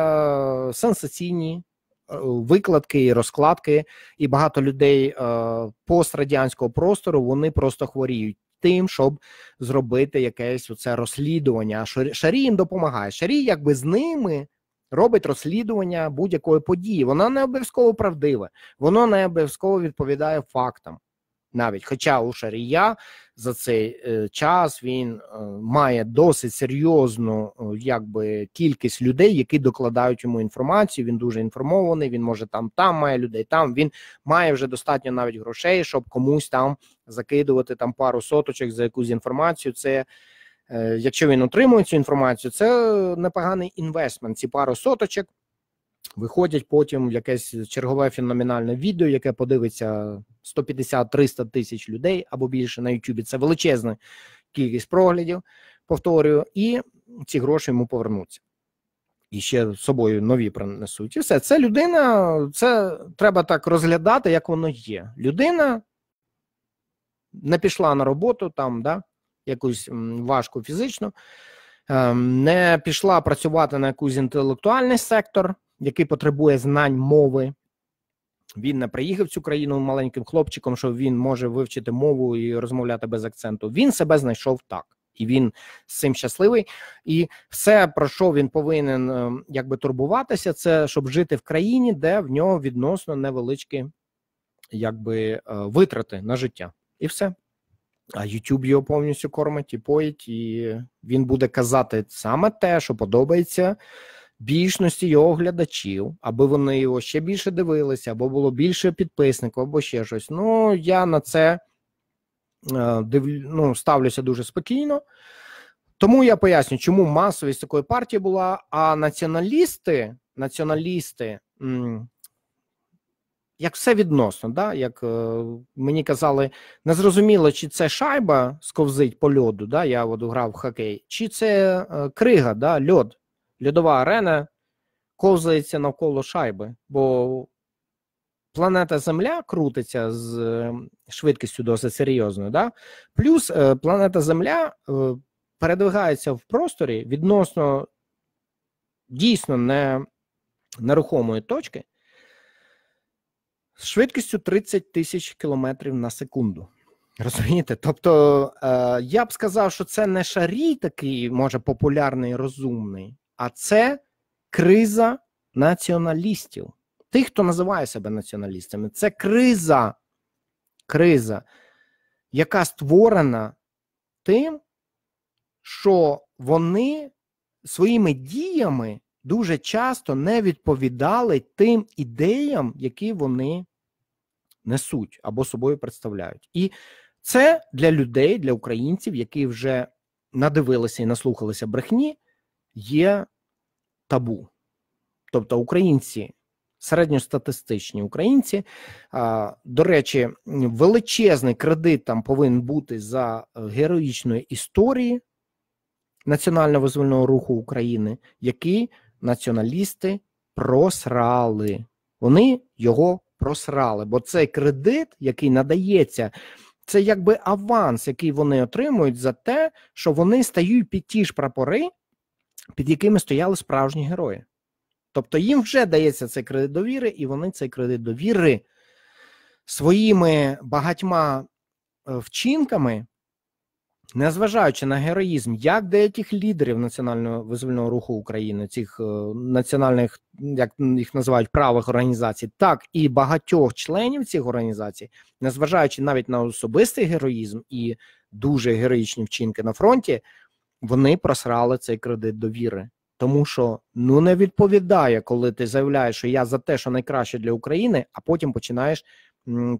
сенсаційні е, викладки і розкладки, і багато людей е, пострадянського простору вони просто хворіють тим, щоб зробити якесь оце розслідування. Шарі їм допомагає. Шарі, якби з ними. Робить розслідування будь-якої події. Воно не обов'язково правдиве, воно не обов'язково відповідає фактам навіть хоча у Шарія за цей е, час він е, має досить серйозну е, якби кількість людей, які докладають йому інформацію. Він дуже інформований. Він може там, там має людей. Там він має вже достатньо навіть грошей, щоб комусь там закидувати там пару соточок за якусь інформацію. Це якщо він отримує цю інформацію, це непоганий інвестмент. Ці пару соточок виходять потім в якесь чергове феноменальне відео, яке подивиться 150-300 тисяч людей або більше на Ютубі. Це величезна кількість проглядів, повторюю, і ці гроші йому повернуться. І ще з собою нові принесуть. І все, це людина, це треба так розглядати, як воно є. Людина не пішла на роботу там, да, якусь важку фізично, ем, не пішла працювати на якийсь інтелектуальний сектор який потребує знань мови. Він не приїхав в цю країну маленьким хлопчиком, що він може вивчити мову і розмовляти без акценту. Він себе знайшов так, і він з цим щасливий. І все, про що він повинен е, якби турбуватися, це щоб жити в країні, де в нього відносно невеличкі якби е, витрати на життя, і все. А YouTube його повністю кормить і поїть, і він буде казати саме те, що подобається більшості його глядачів, аби вони його ще більше дивилися, або було більше підписників, або ще щось. Ну, я на це е, див... ну, ставлюся дуже спокійно. Тому я поясню, чому масовість такої партії була, а націоналісти, націоналісти, як все відносно, да? як е, мені казали, не зрозуміло, чи це шайба сковзить по льоду, да? я от грав в хокей, чи це е, крига, да? льод льодова арена ковзається навколо шайби, бо планета Земля крутиться з е, швидкістю досить серйозною. Да? Плюс е, планета Земля е, передвигається в просторі відносно дійсно не нерухомої точки з швидкістю 30 тисяч кілометрів на секунду. Розумієте? Тобто, е, я б сказав, що це не шарій такий, може, популярний, розумний, а це криза націоналістів. Тих, хто називає себе націоналістами, це криза, криза, яка створена тим, що вони своїми діями дуже часто не відповідали тим ідеям, які вони несуть або собою представляють. І це для людей, для українців, які вже надивилися і наслухалися брехні є табу. Тобто українці, середньостатистичні українці, до речі, величезний кредит там повинен бути за героїчної історії національно-визвольного руху України, який націоналісти просрали. Вони його просрали, бо цей кредит, який надається, це якби аванс, який вони отримують за те, що вони стають під ті ж прапори під якими стояли справжні герої. Тобто їм вже дається цей кредит довіри, і вони цей кредит довіри своїми багатьма е, вчинками, незважаючи на героїзм, як деяких лідерів національного визвольного руху України, цих е, національних, як їх називають, правих організацій, так і багатьох членів цих організацій, незважаючи навіть на особистий героїзм і дуже героїчні вчинки на фронті. Вони просрали цей кредит довіри, тому що ну не відповідає, коли ти заявляєш, що я за те, що найкраще для України, а потім починаєш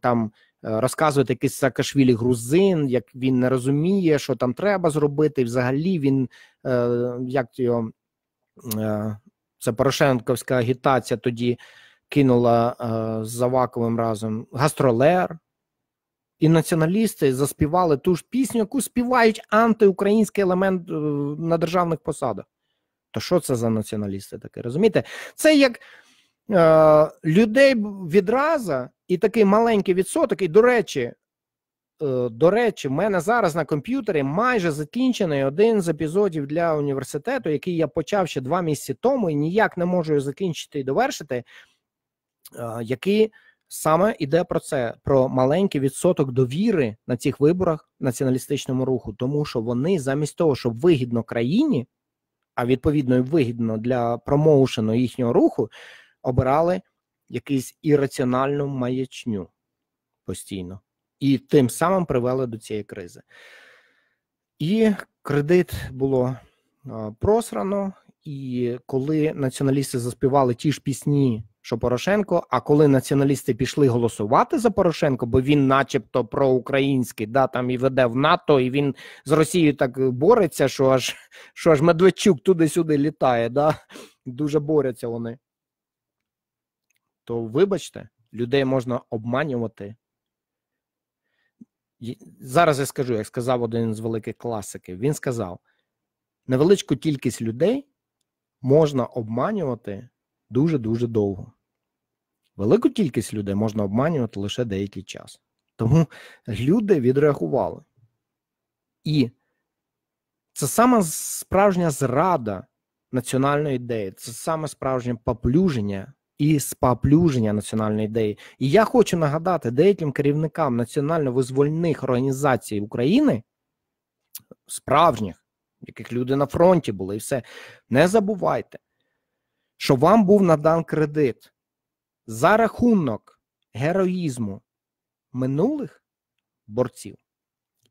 там е, розказувати якийсь Саакашвілі грузин, як він не розуміє, що там треба зробити. Взагалі він е, як його е, це Порошенковська агітація тоді кинула е, з Заваковим разом гастролер і націоналісти заспівали ту ж пісню, яку співають антиукраїнський елемент е, на державних посадах. То що це за націоналісти таке? Розумієте? Це як е, людей відразу і такий маленький відсоток, і до речі. Е, до речі, в мене зараз на комп'ютері майже закінчений один з епізодів для університету, який я почав ще два місяці тому і ніяк не можу закінчити і довершити, е, який саме йде про це: про маленький відсоток довіри на цих виборах націоналістичному руху, тому що вони замість того, щоб вигідно країні, а відповідно вигідно для промоушену їхнього руху, обирали якусь ірраціональну маячню постійно, і тим самим привели до цієї кризи. І кредит було просрано, і коли націоналісти заспівали ті ж пісні, що Порошенко, а коли націоналісти пішли голосувати за Порошенко, бо він, начебто, проукраїнський, да там і веде в НАТО, і він з Росією так бореться, що аж що аж Медведчук туди-сюди літає. да Дуже борються вони. То вибачте, людей можна обманювати. Зараз я скажу, як сказав один з великих класиків, він сказав: невеличку кількість людей можна обманювати дуже-дуже довго. Велику кількість людей можна обманювати лише деякий час. Тому люди відреагували. І це саме справжня зрада національної ідеї, це саме справжнє поплюження і спаплюження національної ідеї. І я хочу нагадати деяким керівникам національно-визвольних організацій України, справжніх, яких люди на фронті були, і все. Не забувайте, що вам був надан кредит за рахунок героїзму минулих борців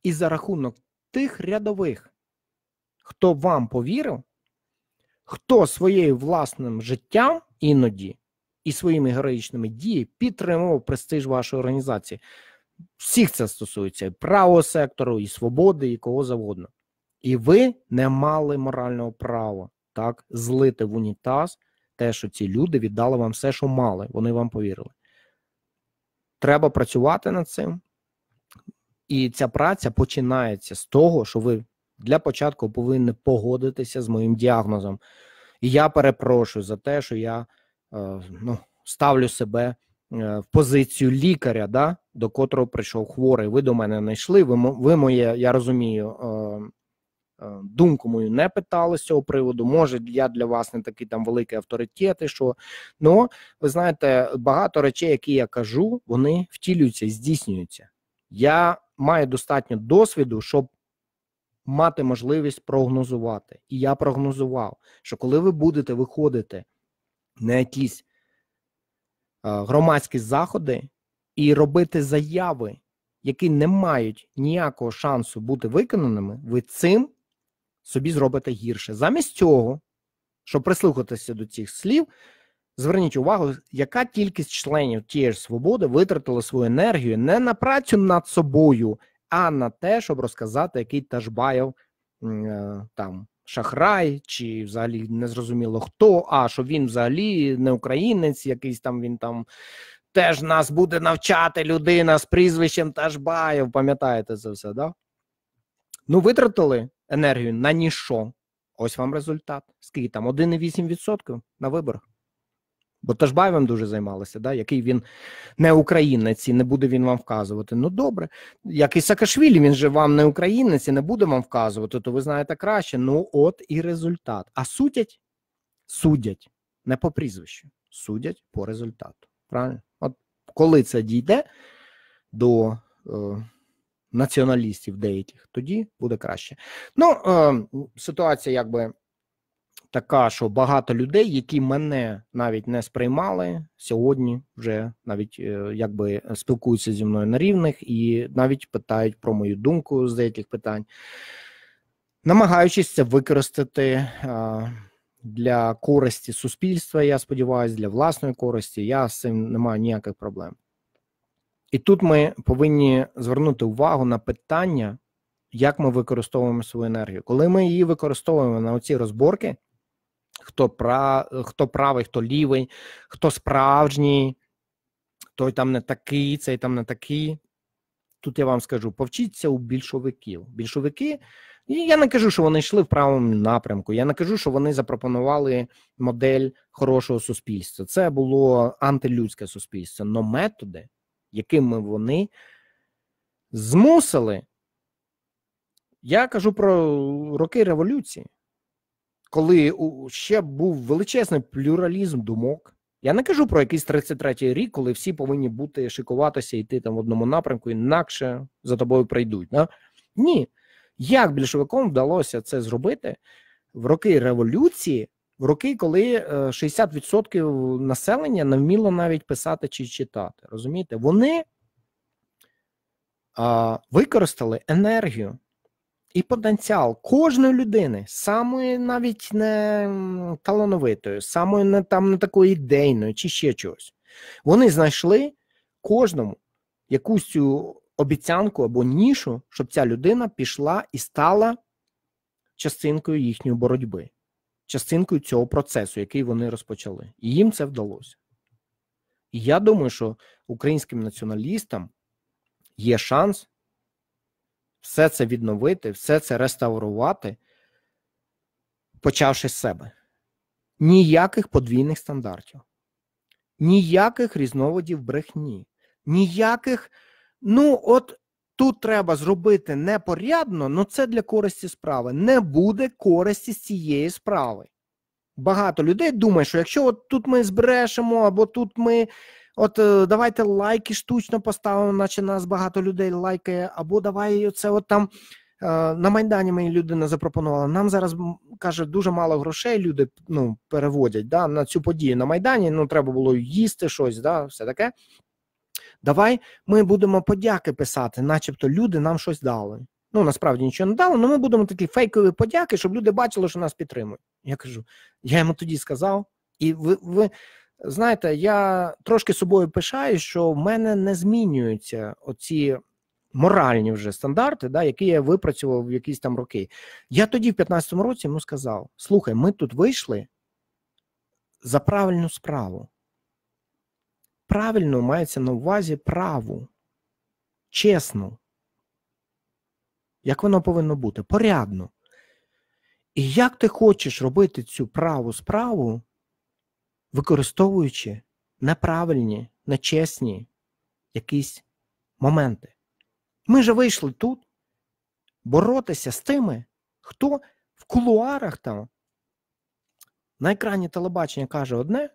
і за рахунок тих рядових, хто вам повірив, хто своєю власним життям іноді і своїми героїчними діями підтримував престиж вашої організації. Всіх це стосується і правого сектору, і свободи, і кого завгодно. І ви не мали морального права так злити в унітаз те, що ці люди віддали вам все, що мали, вони вам повірили. Треба працювати над цим, і ця праця починається з того, що ви для початку повинні погодитися з моїм діагнозом. І я перепрошую за те, що я е, ну, ставлю себе е, в позицію лікаря, да, до котрого прийшов хворий. Ви до мене не йшли. Ви ви моє, я розумію, е, Е, думку мою не питали з цього приводу. Може, я для вас не такий там великий авторитет, і що ну ви знаєте, багато речей, які я кажу, вони втілюються і здійснюються. Я маю достатньо досвіду, щоб мати можливість прогнозувати. І я прогнозував, що коли ви будете виходити на якісь е, громадські заходи і робити заяви, які не мають ніякого шансу бути виконаними, ви цим собі зробите гірше. Замість цього, щоб прислухатися до цих слів, зверніть увагу, яка кількість членів тієї ж свободи витратила свою енергію не на працю над собою, а на те, щоб розказати, який Тажбаєв е, там шахрай, чи взагалі незрозуміло хто, а що він взагалі не українець, якийсь там він там. Теж нас буде навчати людина з прізвищем Тажбаєв, пам'ятаєте це все, да? Ну, витратили енергію на ніщо. Ось вам результат. Скільки там 1,8% на виборах. Бо Тажбаєвим дуже займалися, да? який він не українець і не буде він вам вказувати. Ну добре, як і Сакашвілі, він же вам не українець і не буде вам вказувати, то ви знаєте краще. Ну, от і результат. А судять, судять не по прізвищу, судять по результату. Правильно? От коли це дійде до. Е націоналістів деяких, тоді буде краще. Ну е, ситуація, якби така, що багато людей, які мене навіть не сприймали сьогодні, вже навіть е, якби спілкуються зі мною на рівних і навіть питають про мою думку з деяких питань, намагаючись це використати. Е, для користі суспільства, я сподіваюся, для власної користі я з цим не маю ніяких проблем. І тут ми повинні звернути увагу на питання, як ми використовуємо свою енергію. Коли ми її використовуємо на оці розборки, хто пра... хто правий, хто лівий, хто справжній, той там не такий, цей там не такий. Тут я вам скажу: повчіться у більшовиків. Більшовики, я не кажу, що вони йшли в правому напрямку. Я не кажу, що вони запропонували модель хорошого суспільства. Це було антилюдське суспільство, но методи якими вони змусили. Я кажу про роки революції, коли ще був величезний плюралізм думок. Я не кажу про якийсь 33-й рік, коли всі повинні бути шикуватися, йти там в одному напрямку, інакше за тобою прийдуть. Да? Ні. Як більшовиком вдалося це зробити в роки революції, в роки, коли 60% е, населення не вміло навіть писати чи читати. Розумієте, вони а, використали енергію і потенціал кожної людини, самої навіть не талановитої, самої не там не такої ідейної, чи ще чогось. Вони знайшли кожному якусь цю обіцянку або нішу, щоб ця людина пішла і стала частинкою їхньої боротьби частинкою цього процесу, який вони розпочали, і їм це вдалося. І я думаю, що українським націоналістам є шанс все це відновити, все це реставрувати, почавши з себе. Ніяких подвійних стандартів, ніяких різновидів брехні, ніяких, ну, от Тут треба зробити непорядно, але це для користі справи. Не буде користі з цієї справи. Багато людей думає, що якщо от тут ми збрешемо, або тут ми от е, давайте лайки штучно поставимо, наче нас багато людей лайкає, або давай це от там е, на Майдані мені людина запропонувала. Нам зараз каже, дуже мало грошей люди ну, переводять да, на цю подію на Майдані. Ну, треба було їсти щось, да, все таке. Давай ми будемо подяки писати, начебто люди нам щось дали. Ну, насправді нічого не дали, але ми будемо такі фейкові подяки, щоб люди бачили, що нас підтримують. Я кажу, я йому тоді сказав, і ви ви знаєте, я трошки собою пишаю, що в мене не змінюються оці моральні вже стандарти, да, які я випрацював в якісь там роки. Я тоді, в 15-му році, йому сказав: слухай, ми тут вийшли за правильну справу правильно мається на увазі праву, чесну. Як воно повинно бути? Порядно. І як ти хочеш робити цю праву справу, використовуючи неправильні, нечесні якісь моменти? Ми же вийшли тут боротися з тими, хто в кулуарах там на екрані телебачення каже одне,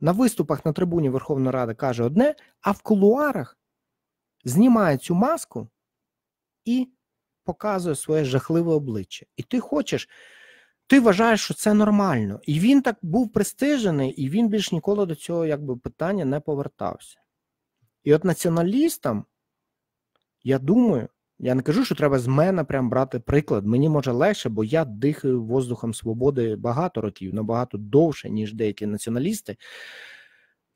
на виступах на трибуні Верховної Ради каже одне, а в кулуарах знімає цю маску і показує своє жахливе обличчя. І ти хочеш, ти вважаєш, що це нормально. І він так був пристижений, і він більш ніколи до цього якби питання не повертався. І от націоналістам, я думаю, я не кажу, що треба з мене прям брати приклад. Мені може легше, бо я дихаю воздухом свободи багато років, набагато довше, ніж деякі націоналісти.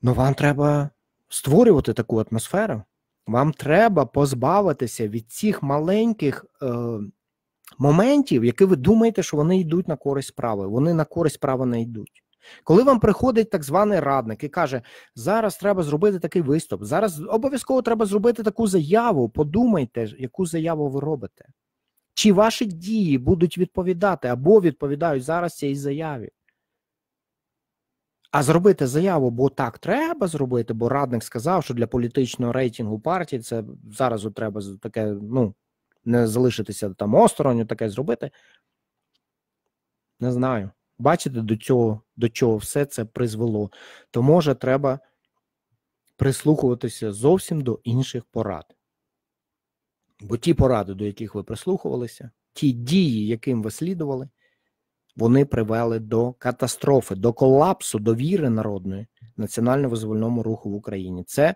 Ну вам треба створювати таку атмосферу. Вам треба позбавитися від цих маленьких е, моментів, які ви думаєте, що вони йдуть на користь справи. Вони на користь права не йдуть. Коли вам приходить так званий радник і каже, зараз треба зробити такий виступ, зараз обов'язково треба зробити таку заяву. Подумайте, яку заяву ви робите. Чи ваші дії будуть відповідати або відповідають зараз цій заяві? А зробити заяву, бо так треба зробити, бо радник сказав, що для політичного рейтингу партії це зараз треба таке, ну, не залишитися там осторонь, таке зробити. Не знаю. Бачите, до цього до чого все це призвело, то може треба прислухуватися зовсім до інших порад. Бо ті поради, до яких ви прислухувалися, ті дії, яким ви слідували, вони привели до катастрофи, до колапсу довіри народної національно-визвольному руху в Україні. Це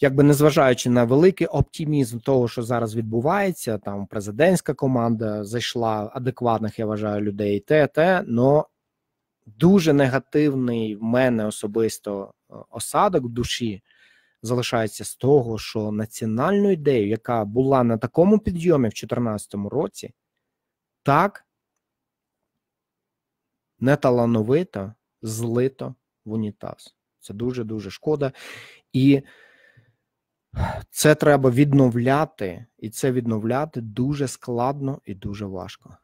якби незважаючи на великий оптимізм того, що зараз відбувається, там президентська команда зайшла адекватних, я вважаю, людей, те, те, но дуже негативний в мене особисто е, осадок в душі залишається з того, що національну ідею, яка була на такому підйомі в 2014 році, так неталановито злито в унітаз. Це дуже дуже шкода. І це треба відновляти, і це відновляти дуже складно і дуже важко.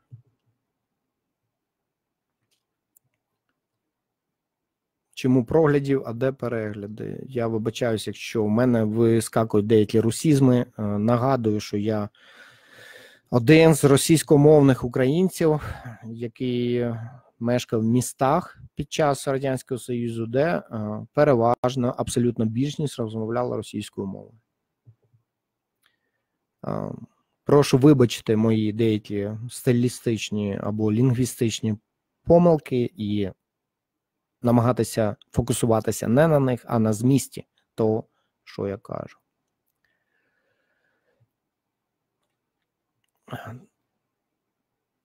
Чому проглядів, а де перегляди? Я вибачаюся, якщо в мене вискакують деякі русізми. Е, нагадую, що я один з російськомовних українців, який мешкав в містах під час радянського союзу, де е, переважно абсолютно більшість розмовляла російською мовою. Е, прошу вибачити мої деякі стилістичні або лінгвістичні помилки і намагатися фокусуватися не на них, а на змісті того, що я кажу.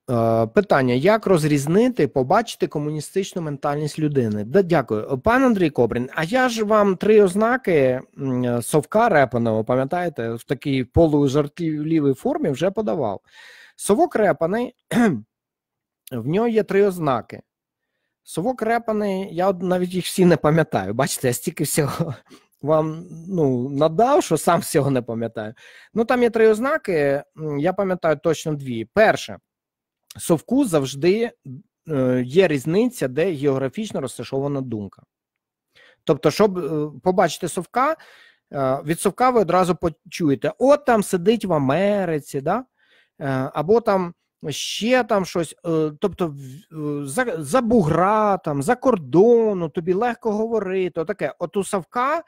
Е, питання: як розрізнити, побачити комуністичну ментальність людини? Да, Дякую, пан Андрій Кобрін. А я ж вам три ознаки совка репаного, пам'ятаєте, в такій полужартівлівій формі вже подавав. Совок репаний, в нього є три ознаки. Совок репаний, я навіть їх всі не пам'ятаю. Бачите, я стільки всього вам ну, надав, що сам всього не пам'ятаю. Ну там є три ознаки, я пам'ятаю точно дві. Перше, совку завжди е, є різниця, де географічно розташована думка. Тобто, щоб е, побачити совка, е, від совка ви одразу почуєте, от там сидить в Америці, да? або там ще там щось. Е, тобто, е, за за бугра, там, за кордону, тобі легко говорити. Отаке. От у Савка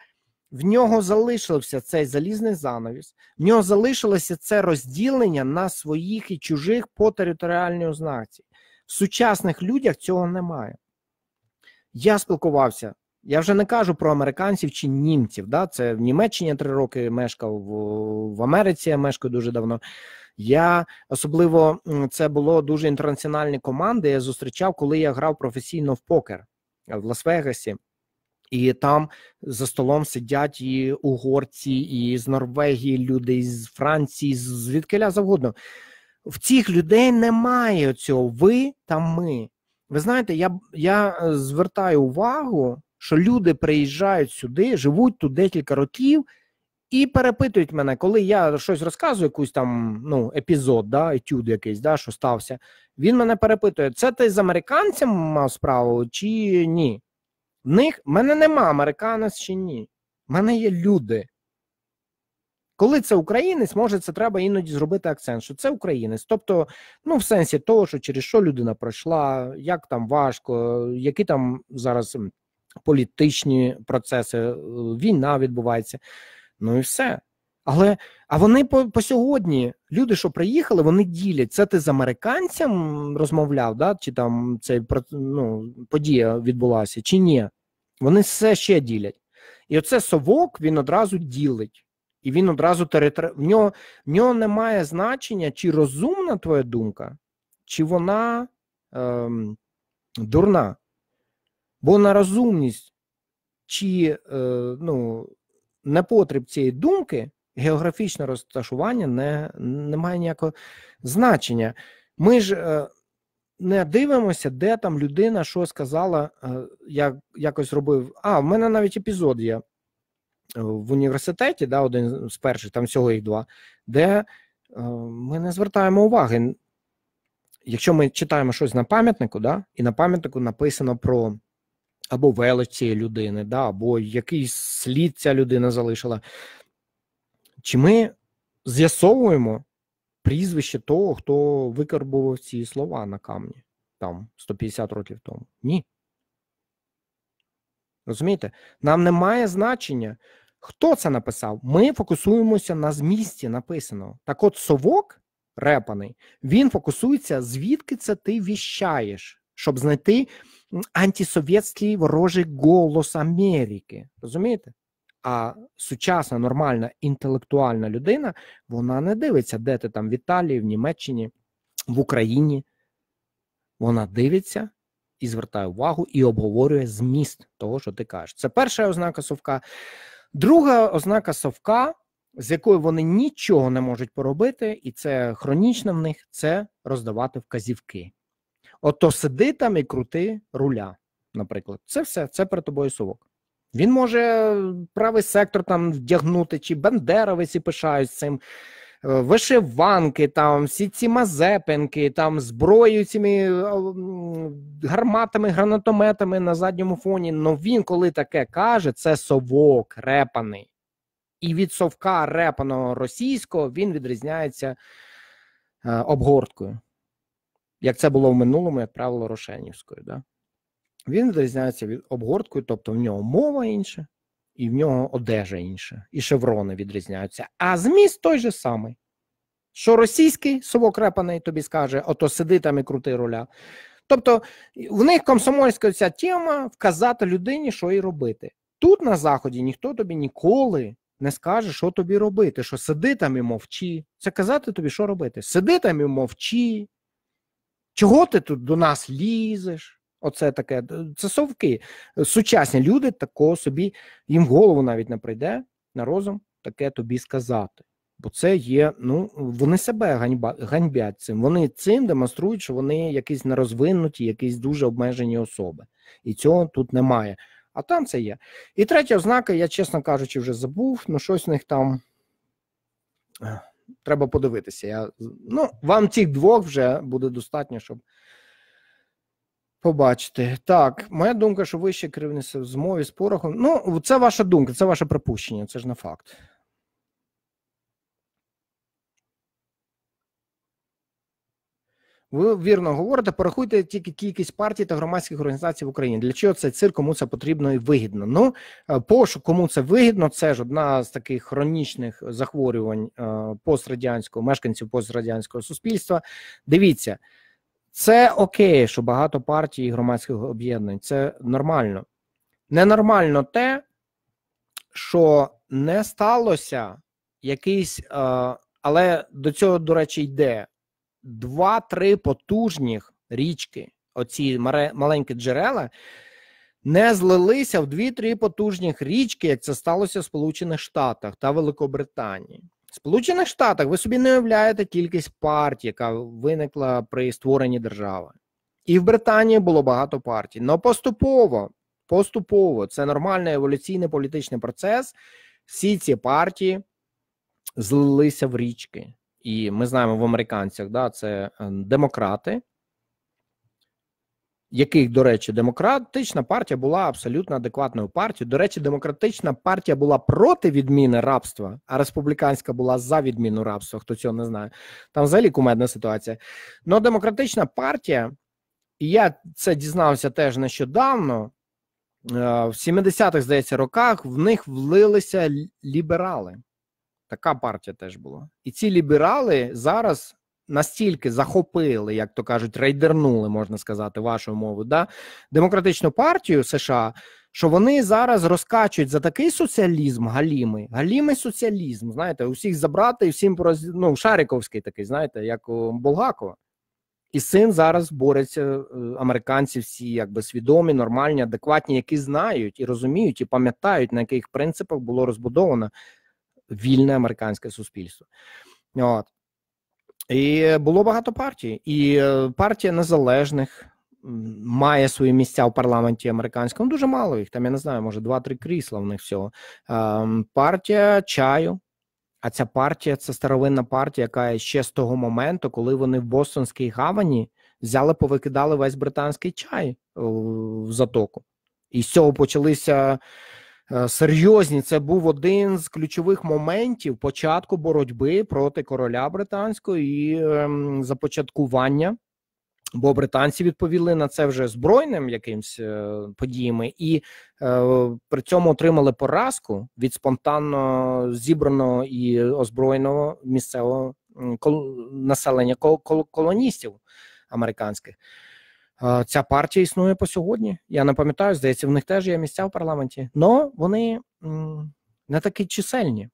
в нього залишився цей залізний занавіс, в нього залишилося це розділення на своїх і чужих по територіальній ознаці. В сучасних людях цього немає. Я спілкувався я вже не кажу про американців чи німців. Да? Це в Німеччині три роки мешкав в, в Америці, я мешкаю дуже давно. Я особливо це було дуже інтернаціональні команди. Я зустрічав, коли я грав професійно в покер е, в Лас-Вегасі. І там за столом сидять і угорці, і з Норвегії люди, і з Франції, звідкиля завгодно. В цих людей немає цього. Ви та ми. Ви знаєте, я я е, звертаю увагу що люди приїжджають сюди, живуть тут декілька років і перепитують мене, коли я щось розказую, якусь там ну, епізод, да, етюд якийсь, да, що стався. Він мене перепитує: це ти з американцем мав справу чи ні? В них в мене нема американець чи ні. В мене є люди. Коли це українець, може це треба іноді зробити акцент, що це українець. Тобто, ну в сенсі того, що через що людина пройшла, як там важко, які там зараз політичні процеси, е, війна відбувається. Ну і все. Але а вони по, по сьогодні, люди, що приїхали, вони ділять це. Ти з американцем розмовляв, да? чи там цей ну, подія відбулася, чи ні? Вони все ще ділять. І оце совок він одразу ділить. І він одразу територ... в нього в нього немає значення, чи розумна твоя думка, чи вона ем, дурна. Бо на розумність чи е, ну, непотріб цієї думки географічне розташування не, не має ніякого значення. Ми ж е, не дивимося, де там людина що сказала, е, я якось робив. А, в мене навіть епізод є е, в університеті, да, один з перших, там всього їх два, де е, ми не звертаємо уваги. Якщо ми читаємо щось на пам'ятнику, да, і на пам'ятнику написано про або велич цієї людини, да, або який слід ця людина залишила. Чи ми з'ясовуємо прізвище того, хто викарбував ці слова на камні там 150 років тому? Ні. Розумієте? Нам не має значення, хто це написав. Ми фокусуємося на змісті написаного. Так от совок репаний, він фокусується, звідки це ти віщаєш щоб знайти антисовєтський ворожий голос Америки. Розумієте? А сучасна, нормальна інтелектуальна людина, вона не дивиться, де ти там в Італії, в Німеччині, в Україні. Вона дивиться і звертає увагу, і обговорює зміст того, що ти кажеш. Це перша ознака совка. Друга ознака совка, з якою вони нічого не можуть поробити, і це хронічно в них це роздавати вказівки. Ото сиди там і крути руля, наприклад. Це все, це перед тобою совок. Він може е, правий сектор там вдягнути, чи бандеровиці пишають цим. Е, вишиванки, там всі ці мазепинки, там зброю цими е, гарматами, гранатометами на задньому фоні. Ну він, коли таке каже, це совок репаний. І від совка репаного російського він відрізняється е, обгорткою як це було в минулому, як правило, Рошенівською. Да? Він відрізняється від обгорткою, тобто в нього мова інша, і в нього одежа інша, і шеврони відрізняються. А зміст той же самий. Що російський совокрепаний тобі скаже, ото сиди там і крути руля. Тобто в них комсомольська ця тема вказати людині, що і робити. Тут на Заході ніхто тобі ніколи не скаже, що тобі робити, що сиди там і мовчи. Це казати тобі, що робити. Сиди там і мовчи, Чого ти тут до нас лізеш? Оце таке. Це совки. Сучасні люди такого собі, їм в голову навіть не прийде на розум таке тобі сказати. Бо це є, ну вони себе ганьба, ганьбять цим. Вони цим демонструють, що вони якісь нерозвинуті, якісь дуже обмежені особи. І цього тут немає. А там це є. І третя ознака, я, чесно кажучи, вже забув, ну щось в них там треба подивитися. Я, Ну, вам цих двох вже буде достатньо, щоб побачити. Так, моя думка, що вище керівництво в змові з порохом. Ну, це ваша думка, це ваше припущення, це ж не факт. Ви вірно говорите, порахуйте тільки кількість партій та громадських організацій в Україні. Для чого цей цирк, кому це потрібно і вигідно? Ну е, пошук, кому це вигідно, це ж одна з таких хронічних захворювань е, пострадянського мешканців пострадянського суспільства. Дивіться, це окей, що багато партій і громадських об'єднань. Це нормально. Ненормально те, що не сталося якийсь, е, але до цього, до речі, йде два-три потужних річки, оці маленькі джерела, не злилися в дві-три потужних річки, як це сталося в Сполучених Штатах та Великобританії. В Сполучених Штатах ви собі не уявляєте кількість партій, яка виникла при створенні держави. І в Британії було багато партій. Але поступово, поступово, це нормальний еволюційний політичний процес. Всі ці партії злилися в річки і ми знаємо в американцях, да, це е, демократи, яких, до речі, демократична партія була абсолютно адекватною партією. До речі, демократична партія була проти відміни рабства, а республіканська була за відміну рабства. Хто цього не знає, там взагалі кумедна ситуація. Но демократична партія, і я це дізнався теж нещодавно. Е, в 70-х, здається, роках в них влилися ліберали. Така партія теж була. І ці ліберали зараз настільки захопили, як то кажуть, рейдернули, можна сказати, вашу мову, да, демократичну партію США. Що вони зараз розкачують за такий соціалізм Галіми, галімий соціалізм, знаєте, усіх забрати і всім пороз... ну, Шариковський такий, знаєте, як у Булгакова. І син зараз бореться, е, американці всі якби свідомі, нормальні, адекватні, які знають і розуміють, і пам'ятають, на яких принципах було розбудовано вільне американське суспільство. От. І було багато партій, і е, партія незалежних має свої місця в парламенті американському. Дуже мало їх. Там я не знаю, може два-три крісла в них всього. Ем, партія чаю. А ця партія це старовинна партія, яка ще з того моменту, коли вони в Бостонській гавані взяли, повикидали весь британський чай е, в затоку. І з цього почалися Е, серйозні. Це був один з ключових моментів початку боротьби проти короля британського і ем, започаткування. Бо британці відповіли на це вже збройним якимсь е, подіями, і е, при цьому отримали поразку від спонтанно зібраного і озброєного місцевого населення колоністів американських. Ця партія існує по сьогодні. Я не пам'ятаю, здається, в них теж є місця в парламенті, але вони не такі чисельні.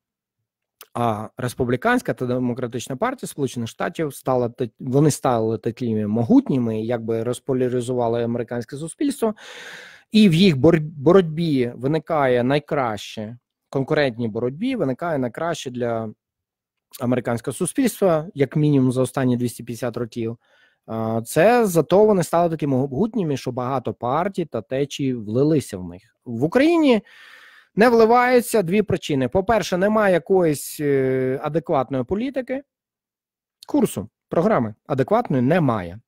А республіканська та демократична партія Сполучених Штатів стала вони стали такими могутніми, якби розполяризували американське суспільство, і в їх боротьбі виникає найкраще конкурентній боротьбі. Виникає найкраще для американського суспільства, як мінімум за останні 250 років. Це зато вони стали такими гутніми, що багато партій та течій влилися в них в Україні. Не вливаються дві причини: по-перше, немає якоїсь е, адекватної політики курсу, програми адекватної немає.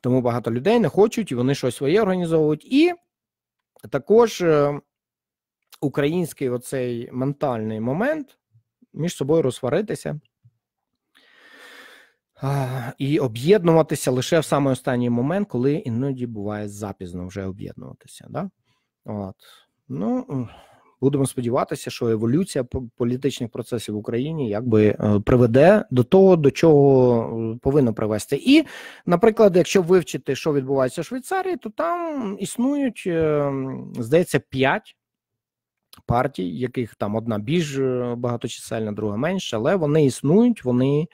Тому багато людей не хочуть, і вони щось своє організовують. І також е, український оцей ментальний момент між собою розсваритися і об'єднуватися лише в самий останній момент, коли іноді буває запізно вже об'єднуватися. Да? От. Ну, Будемо сподіватися, що еволюція політичних процесів в Україні якби е, приведе до того, до чого е, повинно привести. І, наприклад, якщо вивчити, що відбувається в Швейцарії, то там існують, е, здається, п'ять партій, яких там одна більш багаточисельна, друга менша, але вони існують, вони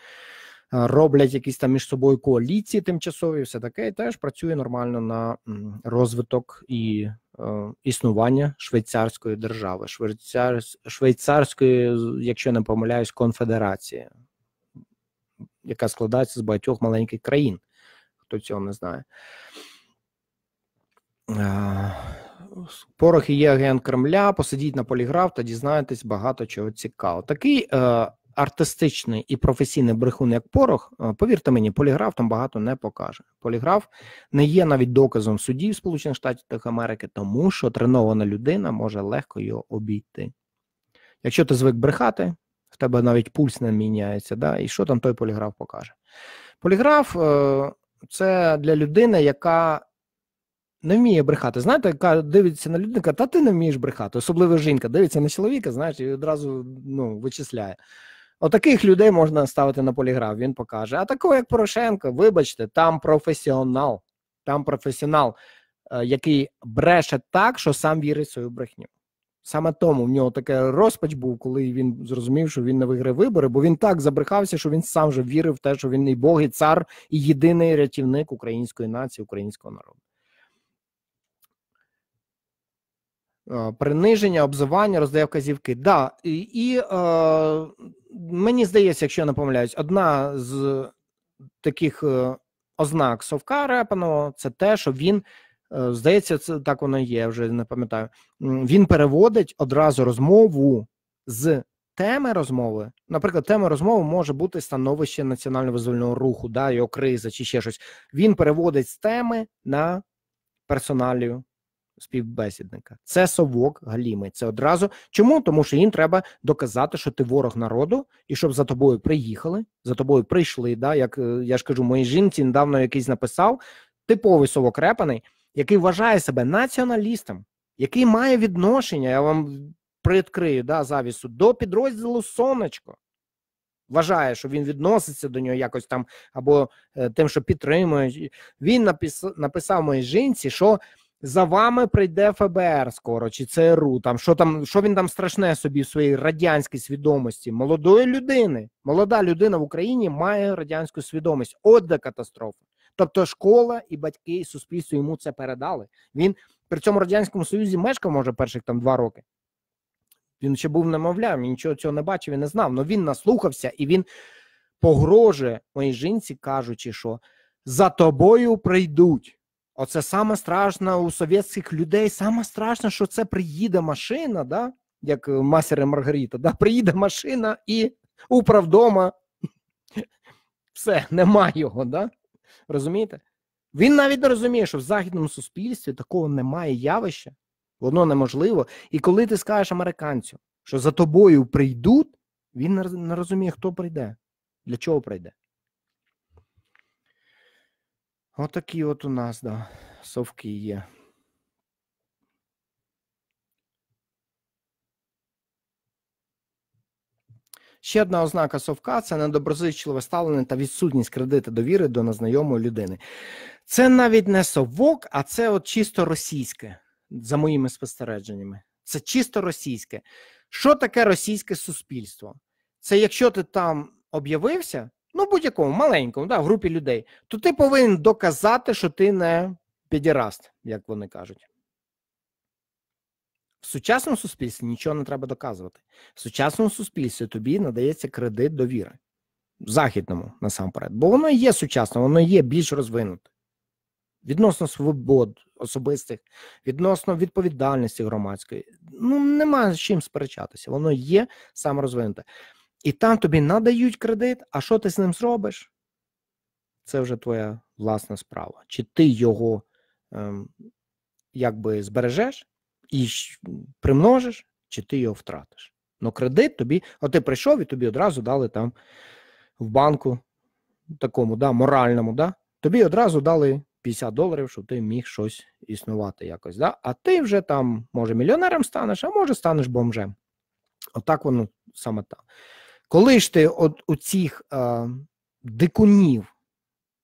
роблять якісь там між собою коаліції тимчасові, все таке, і теж працює нормально на розвиток і е, існування швейцарської держави, Швейцар... швейцарської, якщо не помиляюсь, конфедерації, яка складається з багатьох маленьких країн. Хто цього не знає. Е, порох і є агент Кремля, посидіть на поліграф та дізнаєтесь багато чого цікавого. Такий е, артистичний і професійний брехун, як порох, е, повірте мені, поліграф там багато не покаже. Поліграф не є навіть доказом судів Сполучених Штатів Америки, тому що тренована людина може легко його обійти. Якщо ти звик брехати, в тебе навіть пульс не міняється. да? І що там той поліграф покаже? Поліграф е, це для людини, яка не вміє брехати. Знаєте, яка дивиться на людину, та ти не вмієш брехати, особливо жінка дивиться на чоловіка, знаєш, і одразу ну, вичисляє. Отаких людей можна ставити на поліграф, він покаже. А такого, як Порошенко, вибачте, там професіонал, там професіонал, е, який бреше так, що сам вірить свою брехню. Саме тому в нього така розпач був, коли він зрозумів, що він не виграє вибори, бо він так забрехався, що він сам вже вірив в те, що він і Бог, і цар, і єдиний рятівник української нації, українського народу. Е, приниження, обзивання, роздає вказівки. Да, і, і е, мені здається, якщо я не помиляюсь, одна з таких е, ознак Совка Репаного це те, що він. Здається, це так воно є, вже не пам'ятаю. Він переводить одразу розмову з теми розмови. Наприклад, тема розмови може бути становище національно-визвольного руху, да, його криза чи ще щось. Він переводить з теми на персоналію співбесідника. Це совок галімий. Це одразу. Чому? Тому що їм треба доказати, що ти ворог народу, і щоб за тобою приїхали, за тобою прийшли. Да? Як е, я ж кажу, моїй жінці недавно якийсь написав типовий совок репаний, який вважає себе націоналістом, який має відношення. Я вам приоткрию да, завісу до підрозділу сонечко. Вважає, що він відноситься до нього якось там, або е, тим, що підтримує. Він напис... написав моїй жінці, що за вами прийде ФБР скоро чи ЦРУ, там що там, що він там страшне собі в своїй радянській свідомості молодої людини, молода людина в Україні має радянську свідомість от до катастрофи. Тобто, школа і батьки, і суспільство йому це передали. Він при цьому радянському союзі мешкав, може, перших там два роки. Він ще був немовляв, він нічого цього не бачив і не знав. але він наслухався і він погрожує моїй жінці, кажучи, що за тобою прийдуть. Оце саме страшне у совєтських людей. Саме страшне, що це приїде машина, да? як Масер і Маргарита, да? приїде машина і управдома. Все, нема його, да? розумієте? Він навіть не розуміє, що в західному суспільстві такого немає явища, воно неможливо. І коли ти скажеш американцю, що за тобою прийдуть, він не розуміє, хто прийде, для чого прийде. Отакі от у нас, да, совки є. Е. Ще одна ознака совка це недоброзичливе ставлення та відсутність кредиту довіри до незнайомої людини. Це навіть не совок, а це от чисто російське, за моїми спостереженнями. Це чисто російське. Що таке російське суспільство? Це якщо ти там об'явився, ну будь-якому маленькому, да, групі людей, то ти повинен доказати, що ти не підіраст, як вони кажуть. В сучасному суспільстві нічого не треба доказувати. В сучасному суспільстві тобі надається кредит довіри. Західному насамперед. Бо воно є сучасне, воно є більш розвинуте. Відносно свобод особистих, відносно відповідальності громадської. Ну, нема з чим сперечатися. Воно є саме розвинуте. І там тобі надають кредит, а що ти з ним зробиш? Це вже твоя власна справа. Чи ти його ем, якби збережеш і примножиш, чи ти його втратиш. Ну кредит тобі, от ти прийшов і тобі одразу дали там в банку, такому да, моральному, да, тобі одразу дали 50 доларів, щоб ти міг щось існувати якось. да, А ти вже там, може, мільйонером станеш, а може, станеш бомжем. Отак воно саме так. Коли ж ти от у цих е, дикунів,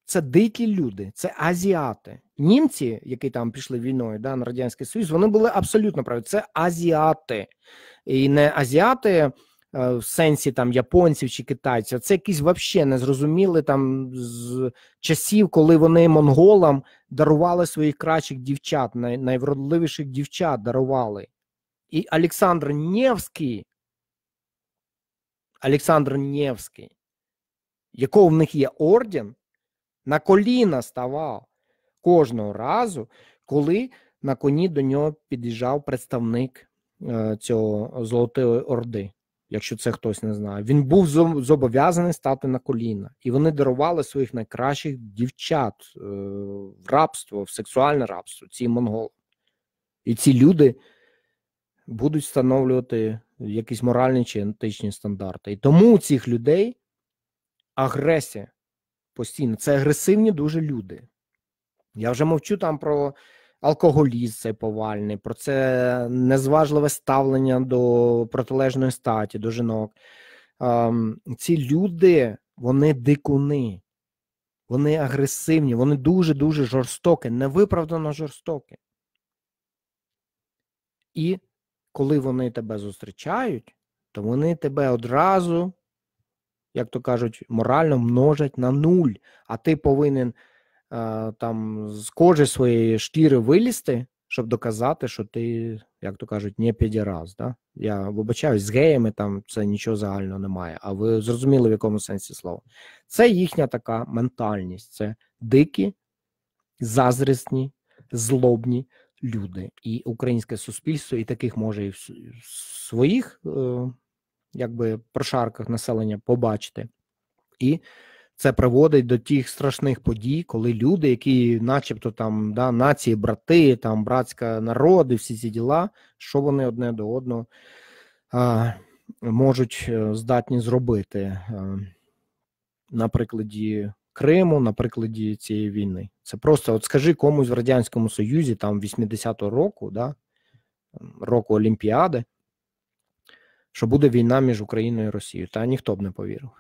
це дикі люди, це азіати. Німці, які там пішли війною да, на Радянський Союз, вони були абсолютно праві. Це азіати. І не азіати е, в сенсі там японців чи китайців, це якісь вообще незрозуміли там з часів, коли вони монголам дарували своїх кращих дівчат, най, найвродливіших дівчат дарували. І Олександр Невський. Олександр Невський, якого в них є орден, на коліна ставав кожного разу, коли на коні до нього під'їжджав представник е, цього Золотої Орди. Якщо це хтось не знає, він був зобов'язаний стати на коліна, і вони дарували своїх найкращих дівчат е, в рабство, в сексуальне рабство, ці монголи. І ці люди будуть встановлювати якісь моральні чи етичні стандарти. І тому у цих людей агресія постійно це агресивні дуже люди. Я вже мовчу там про алкоголізм цей повальний, про це незважливе ставлення до протилежної статі, до жінок. Ем, ці люди, вони дикуни, вони агресивні, вони дуже-дуже жорстокі, невиправдано жорстокі. І коли вони тебе зустрічають, то вони тебе одразу, як то кажуть, морально множать на нуль, а ти повинен е, там з кожі своєї шкіри вилізти, щоб доказати, що ти, як то кажуть, не підіраз. Да? Я вибачаюсь, з геями там це нічого загального немає. А ви зрозуміли, в якому сенсі слова. Це їхня така ментальність, це дикі, зазрісні, злобні люди і українське суспільство, і таких може і в своїх е, якби прошарках населення побачити, і це приводить до тих страшних подій, коли люди, які, начебто, там да нації, брати, там братська народи, всі ці діла, що вони одне до одного а, можуть е, здатні зробити. Е, на прикладі Криму на прикладі цієї війни. Це просто от скажи комусь в Радянському Союзі там 80-го року, да, року Олімпіади, що буде війна між Україною і Росією. Та ніхто б не повірив.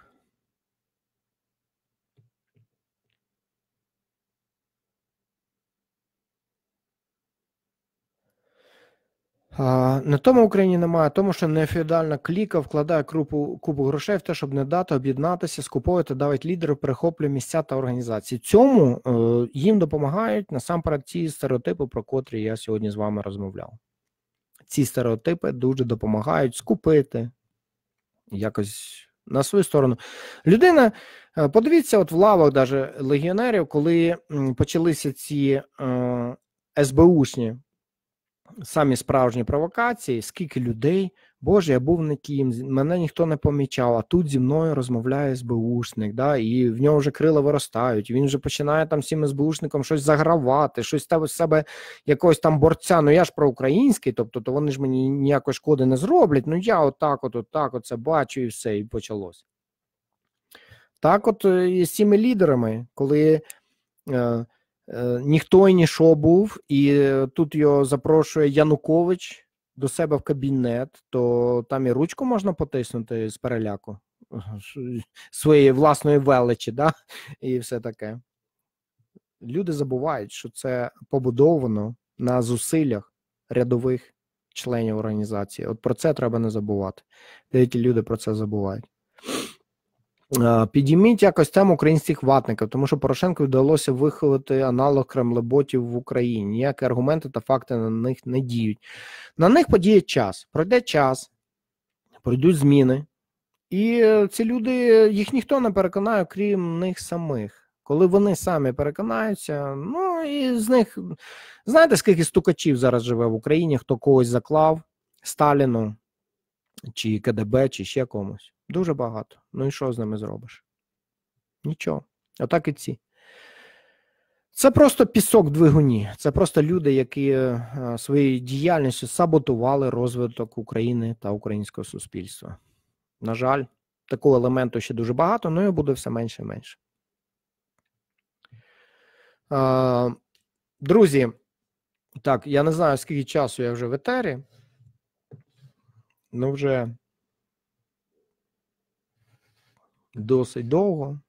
На тому Україні немає, тому що нефеодальна кліка вкладає купу, купу грошей в те, щоб не дати об'єднатися, скуповувати, давить лідери, перехоплює місця та організації. Цьому е, їм допомагають насамперед ці стереотипи, про котрі я сьогодні з вами розмовляв. Ці стереотипи дуже допомагають скупити якось на свою сторону. Людина, е, подивіться, от в лавах даже легіонерів, коли почалися ці е, СБУшні самі справжні провокації, скільки людей. Боже, я був не кім, мене ніхто не помічав, а тут зі мною розмовляє СБУшник, да, і в нього вже крила виростають, він вже починає там цим СБУшником щось загравати, щось з себе якогось там борця. Ну я ж проукраїнський, тобто то вони ж мені ніякої шкоди не зроблять. Ну я отак, от, отак, от це бачу, і все, і почалось. Так, от е, і з цими лідерами, коли. Е, Е, ніхто і нішо був, і е, тут його запрошує Янукович до себе в кабінет, то там і ручку можна потиснути з переляку своєї власної величі, да? і все таке. Люди забувають, що це побудовано на зусиллях рядових членів організації. От про це треба не забувати. Деякі люди про це забувають. Е, підійміть якось тему українських ватників, тому що Порошенко вдалося виховати аналог кремлеботів в Україні. Ніякі аргументи та факти на них не діють. На них подіє час. Пройде час, пройдуть зміни, і ці люди їх ніхто не переконає, крім них самих. Коли вони самі переконаються, ну і з них знаєте, скільки стукачів зараз живе в Україні, хто когось заклав Сталіну чи КДБ, чи ще комусь. Дуже багато. Ну і що з ними зробиш? Нічого. Отак і ці. Це просто пісок в двигуні. Це просто люди, які е, е, своєю діяльністю саботували розвиток України та українського суспільства. На жаль, такого елементу ще дуже багато, ну, і буде все менше і менше. Е, друзі, так, я не знаю, скільки часу я вже в етері. Ну, вже. досить довго.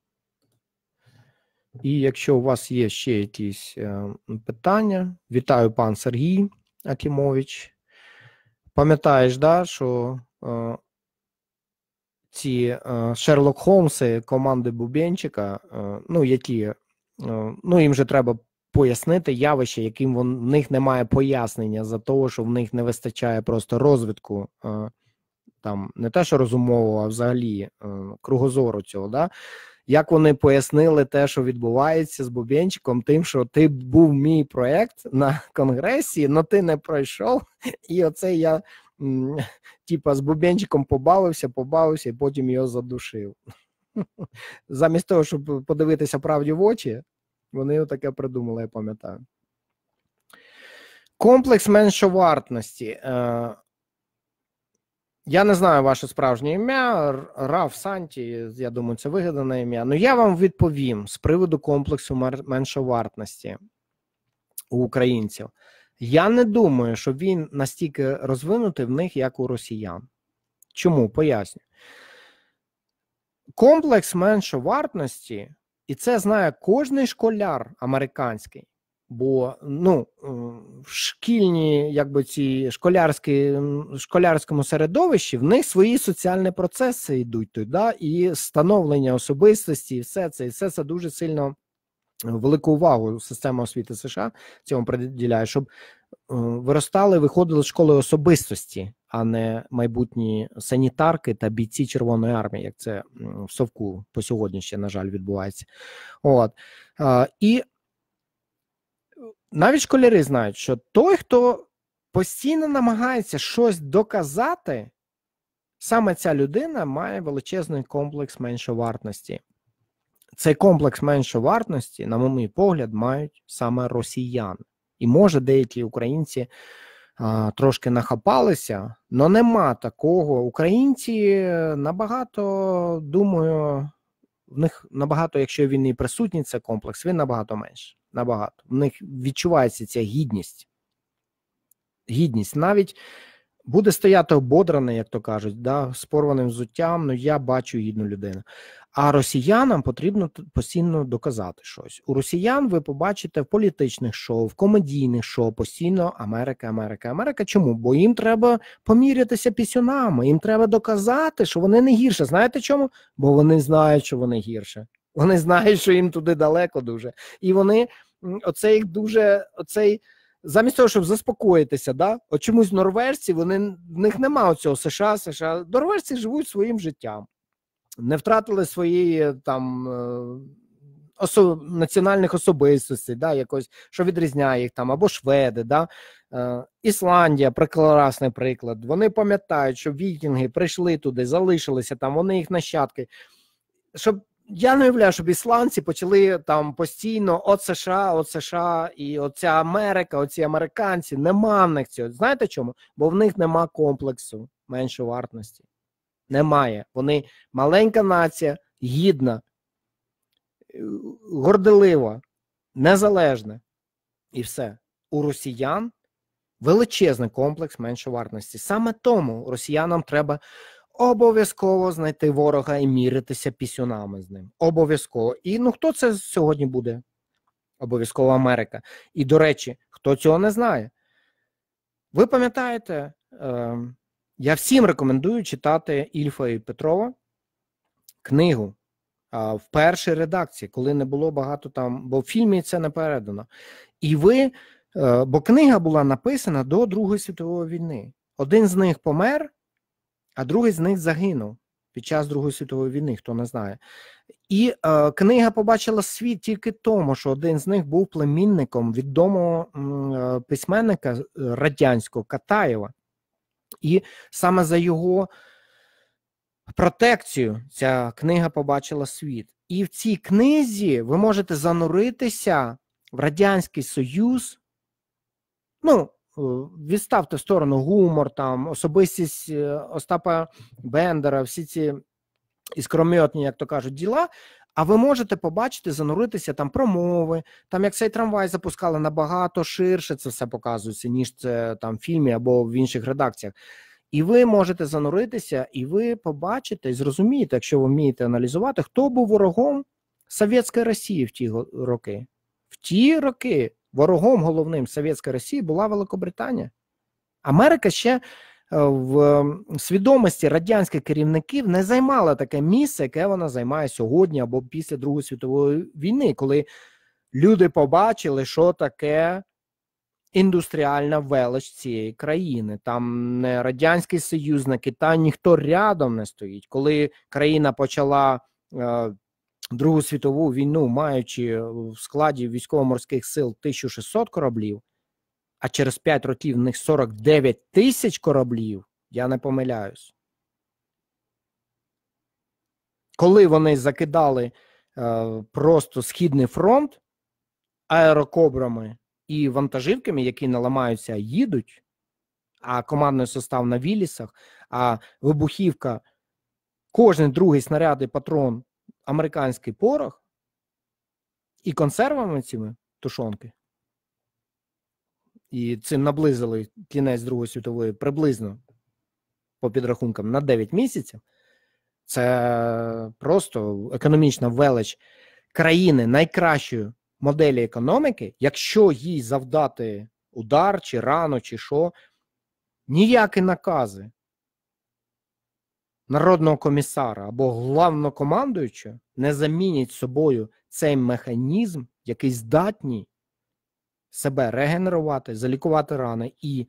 І якщо у вас є ще якісь е, питання, вітаю пан Сергій Акімович. Пам'ятаєш, да, що е, ці е, Шерлок Холмси команди Бубенчика, е, ну, які, е, ну, їм же треба пояснити явище, яким вон, в них немає пояснення за того, що в них не вистачає просто розвитку е, там не те, що розумового, а взагалі е, кругозору цього. да, як вони пояснили те, що відбувається з Бубенчиком, тим, що ти був мій проект на конгресі, але ти не пройшов, і оце я типа з Бубенчиком побавився, побавився і потім його задушив. Замість того, щоб подивитися правді в очі, вони таке придумали, я пам'ятаю. Комплекс меншовартності. Е, я не знаю ваше справжнє ім'я, Раф Санті, я думаю, це вигадане ім'я. Ну я вам відповім з приводу комплексу меншовартності у українців. Я не думаю, що він настільки розвинутий в них, як у росіян. Чому? Поясню. Комплекс меншовартності, і це знає кожний школяр американський. Бо ну в шкільні, якби ці школярські школярському середовищі в них свої соціальні процеси йдуть туди, і становлення особистості, і все це і все це дуже сильно е, велику увагу. Система освіти США цьому приділяє, щоб е, виростали, виходили з школи особистості, а не майбутні санітарки та бійці Червоної армії, як це в совку по сьогодні ще на жаль відбувається. От е, і навіть школяри знають, що той, хто постійно намагається щось доказати, саме ця людина має величезний комплекс меншовартності. Цей комплекс меншовартності, на мій погляд, мають саме росіяни. І може деякі українці а, трошки нахапалися, але нема такого. Українці е, набагато, думаю, в них набагато, якщо він і присутній, це комплекс, він набагато менше. Набагато в них відчувається ця гідність. Гідність навіть буде стояти ободраний, як то кажуть, да, з порваним взуттям, ну я бачу гідну людину. А росіянам потрібно постійно доказати щось. У росіян ви побачите в політичних шоу, в комедійних шоу постійно Америка, Америка, Америка. Чому? Бо їм треба помірятися пісюнами, їм треба доказати, що вони не гірше. Знаєте чому? Бо вони знають, що вони гірше. Вони знають, що їм туди далеко дуже. І вони оцей дуже оцей замість того, щоб заспокоїтися, да? от чомусь норвежці, вони в них немає цього США, США. Норвежці живуть своїм життям, не втратили своєї там е, осо... національних особистостей, да, якось, що відрізняє їх там, або Шведи, да? Е, Ісландія, прекрасний приклад. Вони пам'ятають, що вікінги прийшли туди, залишилися там, вони їх нащадки. Щоб я не уявляю, щоб ісландці почали там постійно от США, от США і оця Америка, оці американці. Нема в них цього. Знаєте чому? Бо в них нема комплексу меншої меншовартності. Немає. Вони маленька нація, гідна, е, горделива, незалежна. І все. У росіян величезний комплекс меншої меншовартності. Саме тому росіянам треба Обов'язково знайти ворога і міритися пісюнами з ним. Обов'язково. І ну хто це сьогодні буде? Обов'язково Америка. І до речі, хто цього не знає. Ви пам'ятаєте, е, я всім рекомендую читати Ільфа і Петрова книгу е, в першій редакції, коли не було багато там, бо в фільмі це не передано. І ви, е, бо книга була написана до Другої світової війни. Один з них помер а другий з них загинув під час Другої світової війни, хто не знає. І е, книга побачила світ тільки тому, що один з них був племінником відомого е, письменника е, радянського Катаєва, і саме за його протекцію ця книга побачила світ. І в цій книзі ви можете зануритися в Радянський Союз. Ну, Е, відставте в сторону гумор, там особистість е, Остапа Бендера, всі ці іскрометні, як то кажуть, діла. А ви можете побачити, зануритися там промови, там як цей трамвай запускали набагато ширше, це все показується, ніж це там в фільмі або в інших редакціях. І ви можете зануритися, і ви побачите і зрозумієте, якщо ви вмієте аналізувати, хто був ворогом совєтської Росії в ті роки. В ті роки Ворогом головним Совєтської Росії була Великобританія. Америка ще е, в свідомості радянських керівників не займала таке місце, яке вона займає сьогодні або після Другої світової війни, коли люди побачили, що таке індустріальна велич цієї країни. Там не Радянський Союз, не ніхто рядом не стоїть. Коли країна почала. Е, Другу світову війну, маючи е, в складі військово-морських сил 1600 кораблів, а через 5 років в них 49 тисяч кораблів, я не помиляюсь. Коли вони закидали е, просто Східний фронт аерокобрами і вантажівками, які наламаються, їдуть, а командний состав на Вілісах, а вибухівка, кожен другий снаряд і патрон американський порох і консервами цими тушонки, і цим наблизили кінець Другої світової приблизно по підрахункам на 9 місяців. Це просто економічна велич країни найкращої моделі економіки, якщо їй завдати удар, чи рану, чи що, ніякі накази, народного комісара або главнокомандуючого не замінять собою цей механізм, який здатний себе регенерувати, залікувати рани і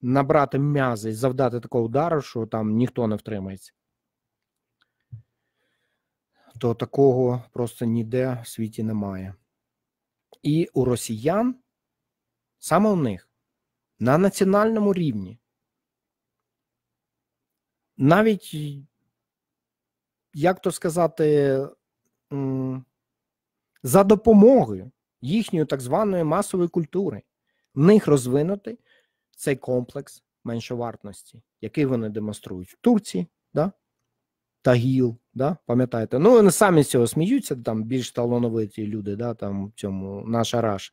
набрати м'язи завдати такого удару, що там ніхто не втримається. То такого просто ніде в світі немає. І у росіян саме у них на національному рівні навіть, як то сказати, за допомогою їхньої так званої масової культури в них розвинути цей комплекс меншовартності, який вони демонструють в Турції, да? Тагіл, да? пам'ятаєте? Ну, вони самі з цього сміються, там більш талановиті люди, да? там в цьому наша раш.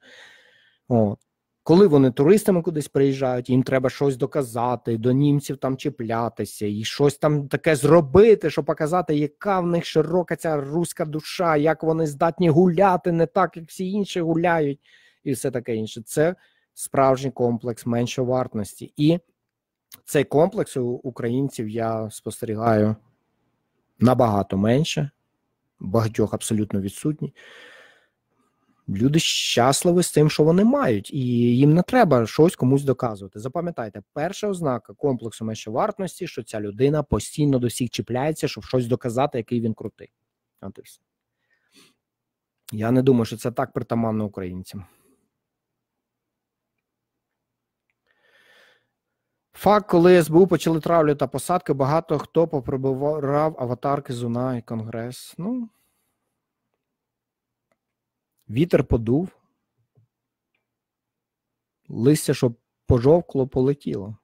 От. Коли вони туристами кудись приїжджають, їм треба щось доказати, до німців там чіплятися і щось там таке зробити, щоб показати, яка в них широка ця руська душа, як вони здатні гуляти не так, як всі інші гуляють, і все таке інше. Це справжній комплекс меншовартності. І цей комплекс у українців я спостерігаю набагато менше, багатьох абсолютно відсутній. Люди щасливі з тим, що вони мають, і їм не треба щось комусь доказувати. Запам'ятайте, перша ознака комплексу меншовартності, що ця людина постійно до всіх чіпляється, щоб щось доказати, який він крутий. От і все. Я не думаю, що це так притаманно українцям. Факт, коли СБУ почали травлю та посадки, багато хто попробував аватарки Зуна і Конгрес. Ну. Вітер подув, листя, що пожовкло, полетіло,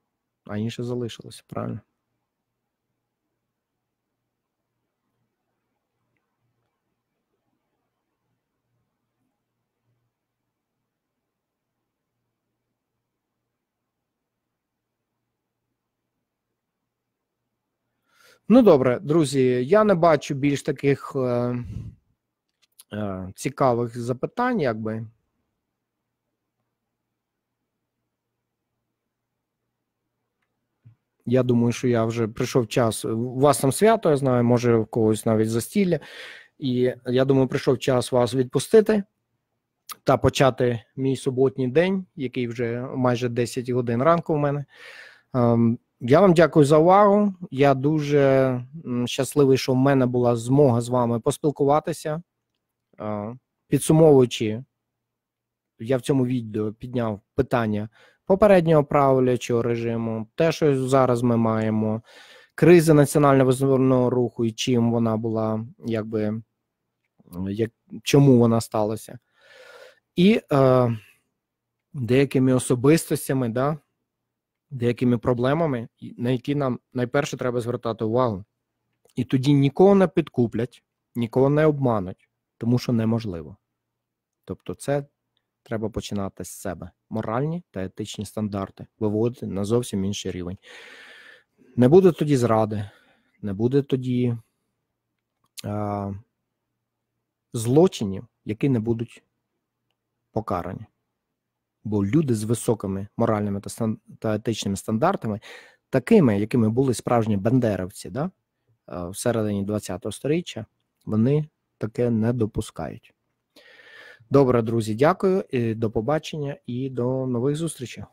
а інше залишилося, правильно? Ну, добре, друзі, я не бачу більш таких е, Е, цікавих запитань, якби. Я думаю, що я вже прийшов час. У вас там свято, я знаю, може в когось навіть застілля. І я думаю, прийшов час вас відпустити та почати мій суботній день, який вже майже 10 годин ранку в мене. Ем, я вам дякую за увагу. Я дуже щасливий, що в мене була змога з вами поспілкуватися підсумовуючи, я в цьому відео підняв питання попереднього правлячого режиму, те, що зараз ми маємо, кризи національного визвольного руху і чим вона була, якби як, чому вона сталася, і е, деякими особистостями, да, деякими проблемами, на які нам найперше треба звертати увагу. І тоді нікого не підкуплять, нікого не обмануть тому що неможливо. Тобто, це треба починати з себе. Моральні та етичні стандарти виводити на зовсім інший рівень. Не буде тоді зради, не буде тоді е, злочинів, які не будуть покарані. Бо люди з високими моральними та та етичними стандартами, такими, якими були справжні бендеровці, да, всередині ХХ століття, вони таке не допускають. Добре, друзі, дякую, до побачення і до нових зустрічей.